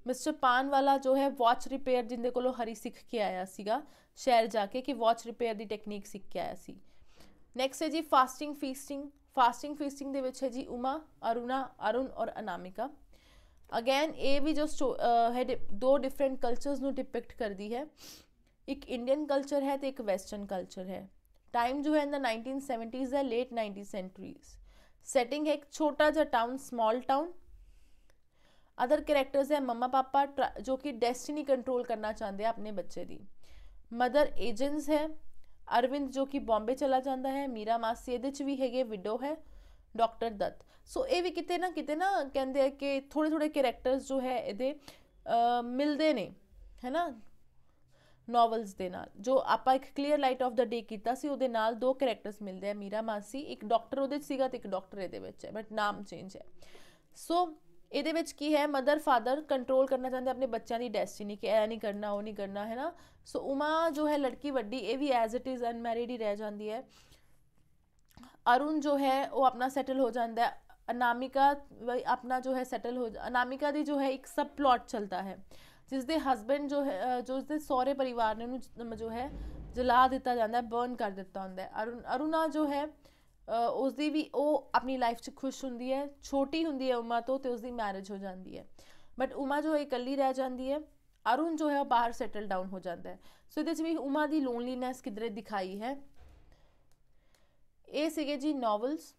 ਮਿਸਟਰ ਪਾਨ ਵਾਲਾ ਜੋ ਹੈ ਵਾਚ ਰਿਪੇਅਰ ਜਿੰਦੇ ਕੋਲੋਂ ਹਰੀ ਸਿੱਖ ਕੇ ਆਇਆ ਸੀਗਾ ਸ਼ਹਿਰ ਜਾ ਕੇ ਕਿ ਵਾਚ ਰਿਪੇਅਰ ਦੀ ਟੈਕਨੀਕ ਸਿੱਖ ਕੇ ਆਇਆ ਸੀ नैक्सट है जी फास्टिंग फीसटिंग फास्टिंग फीसटिंग है उमा अरुणा अरुण और अनामिका अगैन ये भी जो स्टो है डि दो डिफरेंट कल्चर डिपेक्ट करती है एक इंडियन कल्चर है तो एक वैसटर्न कल्चर है टाइम जो है इन द नाइनटीन सेवेंटीज है लेट नाइनटीन सेंचुरीज सैटिंग है एक छोटा सा town small town other characters है ममा पापा ट्रा जो कि डेस्टिनी कंट्रोल करना चाहते हैं अपने बच्चे की मदर एजेंस है ਅਰਵਿੰਦ ਜੋ ਕਿ ਬੰਬੇ ਚਲਾ ਜਾਂਦਾ ਹੈ ਮੀਰਾ ਮਾਸੀ ਇਹਦੇ ਚ ਵੀ ਹੈਗੇ ਵਿਡੋ ਹੈ ਡਾਕਟਰ ਦਤ ਸੋ ਇਹ ਵੀ ਕਿਤੇ ਨਾ ਕਿਤੇ ਨਾ ਕਹਿੰਦੇ ਆ ਕਿ ਥੋੜੇ ਥੋੜੇ ਕੈਰੈਕਟਰਸ ਜੋ ਹੈ ਇਹਦੇ ਮਿਲਦੇ ਨੇ ਹੈਨਾ ਨੋਵਲਸ ਦੇ ਨਾਲ ਜੋ ਆਪਾਂ ਇੱਕ clear light of the day ਕੀਤਾ ਸੀ ਉਹਦੇ ਨਾਲ ਦੋ ਕੈਰੈਕਟਰਸ ਮਿਲਦੇ ਆ ਮੀਰਾ ਮਾਸੀ ਇੱਕ ਡਾਕਟਰ ਉਹਦੇ ਚ ਸੀਗਾ ਤੇ ਇੱਕ ਡਾਕਟਰ ਇਹਦੇ ਵਿੱਚ ਹੈ ਬਟ ਨਾਮ ਚੇਂਜ ਹੈ ਸੋ ਇਹਦੇ ਵਿੱਚ ਕੀ ਹੈ ਮਦਰ ਫਾਦਰ ਕੰਟਰੋਲ ਕਰਨਾ ਚਾਹੁੰਦੇ ਆਪਣੇ ਬੱਚਿਆਂ ਦੀ ਡੈਸਟੀਨੀ ਕਿ ਇਹ ਨਹੀਂ ਕਰਨਾ ਉਹ ਨਹੀਂ ਕਰਨਾ ਹੈ ਨਾ ਸੋ ਉਮਾ ਜੋ ਹੈ ਲੜਕੀ ਵੱਡੀ ਇਹ ਵੀ ਐਜ਼ ਇਟ ਇਜ਼ ਅਨਮੈਰਿਡ ਹੀ ਰਹਿ ਜਾਂਦੀ ਹੈ ਅਰੁਣ ਜੋ ਹੈ ਉਹ ਆਪਣਾ ਸੈਟਲ ਹੋ ਜਾਂਦਾ ਹੈ ਅਨਾਮਿਕਾ ਆਪਣਾ ਜੋ ਹੈ ਸੈਟਲ ਹੋ ਅਨਾਮਿਕਾ ਦੀ ਜੋ ਹੈ ਇੱਕ ਸਬ ਪਲਾਟ ਚਲਦਾ ਹੈ ਜਿਸ ਦੇ ਹਸਬੰਡ ਜੋ ਹੈ ਜੋ ਉਸ ਦੇ ਸਹੁਰੇ ਪਰਿਵਾਰ ਨੇ ਉਹਨੂੰ ਜੋ ਹੈ ਜਲਾ ਦਿੱਤਾ ਜਾਂਦਾ ਹੈ ਬਰਨ ਕਰ ਦਿੱਤਾ ਹੁੰਦਾ ਹੈ ਅਰੁਣਾ ਜੋ ਹੈ ਉਸ ਦੀ ਵੀ ਉਹ ਆਪਣੀ ਲਾਈਫ 'ਚ ਖੁਸ਼ ਹੁੰਦੀ ਹੈ ਛੋਟੀ ਹੁੰਦੀ ਹੈ ਉਮਾ ਤੋਂ ਤੇ ਉਸ ਦੀ ਮੈਰਿਜ ਹੋ ਜਾਂਦੀ ਹੈ ਬਟ ਉਮਾ ਜੋ ਹੈ ਇਕੱਲੀ ਰਹਿ ਜਾਂਦੀ ਹੈ ਅਰੁਣ ਜੋ ਹੈ ਬਾਹਰ ਸੈਟਲ ਡਾਊਨ ਹੋ ਜਾਂਦਾ ਹੈ ਸੋ ਇਹਦੇ 'ਚ ਵੀ ਉਮਾ ਦੀ ਲੋਨਲੀਨੈਸ ਕਿਦਰੇ ਦਿਖਾਈ ਹੈ ਇਹ ਸੀਗੇ ਜੀ ਨੋਵਲਸ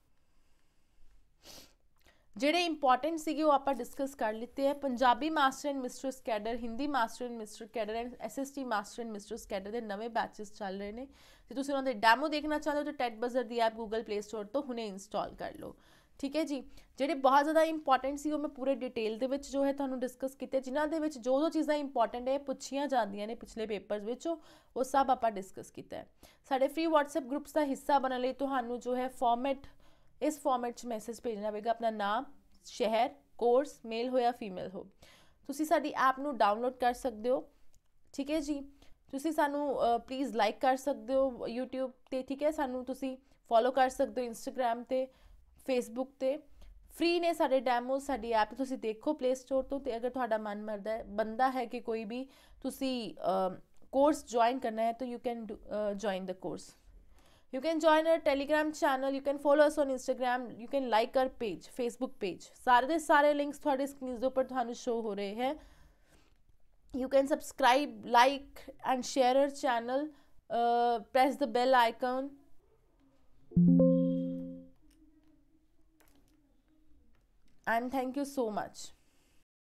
ਜਿਹੜੇ ਇੰਪੋਰਟੈਂਟ ਸੀਗੇ ਉਹ ਆਪਾਂ ਡਿਸਕਸ ਕਰ ਲਿੱਤੇ ਹੈ Punjabi master and mistress cadre Hindi master and mister cadre and SST master and mistress cadre ਦੇ ਨਵੇਂ ਬੈਚਸ ਚੱਲ ਰਹੇ ਨੇ ਜੇ ਤੁਸੀਂ ਉਹਨਾਂ ਦੇ ਡੈਮੋ ਦੇਖਣਾ ਚਾਹੁੰਦੇ ਹੋ ਤਾਂ ਟੈਕ ਬਜ਼ਰ ਦੀ ਐਪ Google Play Store ਤੋਂ ਹੁਣੇ ਇੰਸਟਾਲ ਕਰ ਲਓ ਠੀਕ ਹੈ ਜੀ ਜਿਹੜੇ ਬਹੁਤ ਜ਼ਿਆਦਾ ਇੰਪੋਰਟੈਂਟ ਸੀ ਉਹ ਮੈਂ ਪੂਰੇ ਡਿਟੇਲ ਦੇ ਵਿੱਚ ਜੋ ਹੈ ਤੁਹਾਨੂੰ ਡਿਸਕਸ ਕੀਤੇ ਜਿਨ੍ਹਾਂ ਦੇ ਵਿੱਚ ਜੋ ਜੋ ਚੀਜ਼ਾਂ ਇੰਪੋਰਟੈਂਟ ਹੈ ਪੁੱਛੀਆਂ ਜਾਂਦੀਆਂ ਨੇ ਪਿਛਲੇ ਪੇਪਰਸ ਵਿੱਚ ਉਹ ਸਭ ਆਪਾਂ ਡਿਸਕਸ ਕੀਤਾ ਹੈ ਸਾਡੇ ਫ੍ਰੀ WhatsApp ਗਰੁੱਪਸ ਦਾ ਹਿੱਸਾ ਬਣਨ ਲਈ ਤੁਹਾਨੂੰ ਜੋ ਹੈ ਫਾਰਮੈਟ ਇਸ ਫਾਰਮੈਟ 'ਚ ਮੈਸੇਜ ਭੇਜਣਾ ਹੋਵੇਗਾ ਆਪਣਾ ਨਾਮ ਸ਼ਹਿਰ ਕੋਰਸ ਮੇਲ ਹੋਇਆ ਫੀਮੇਲ ਹੋ ਤੁਸੀਂ ਸਾਡੀ ਐਪ ਨੂੰ ਡਾਊਨਲੋਡ ਕਰ ਸਕਦੇ ਹੋ ਠੀਕ ਹੈ ਜੀ ਤੁਸੀਂ ਸਾਨੂੰ ਪਲੀਜ਼ ਲਾਈਕ ਕਰ ਸਕਦੇ ਹੋ YouTube ਤੇ ਠੀਕ ਹੈ ਸਾਨੂੰ ਤੁਸੀਂ ਫੋਲੋ ਕਰ ਸਕਦੇ ਹੋ Instagram ਤੇ Facebook ਤੇ ਫ੍ਰੀ ਨੇ ਸਾਡੇ ਡੈਮੋ ਸਾਡੀ ਐਪ ਤੁਸੀਂ ਦੇਖੋ ਪਲੇ ਸਟੋਰ ਤੋਂ ਤੇ ਅਗਰ ਤੁਹਾਡਾ ਮਨ ਮਰਦਾ ਹੈ ਬੰਦਾ ਹੈ ਕਿ ਕੋਈ ਵੀ ਤੁਸੀਂ ਕੋਰਸ ਜੁਆਇਨ ਕਰਨਾ ਹੈ ਤਾਂ you can join the course you can join our Telegram channel you can follow us on Instagram you can like our page Facebook page सारे के सारे लिंक्स थोड़े स्क्रीन पर थानू शो हो रहे हैं you can subscribe like and share our channel press the bell icon and thank you so much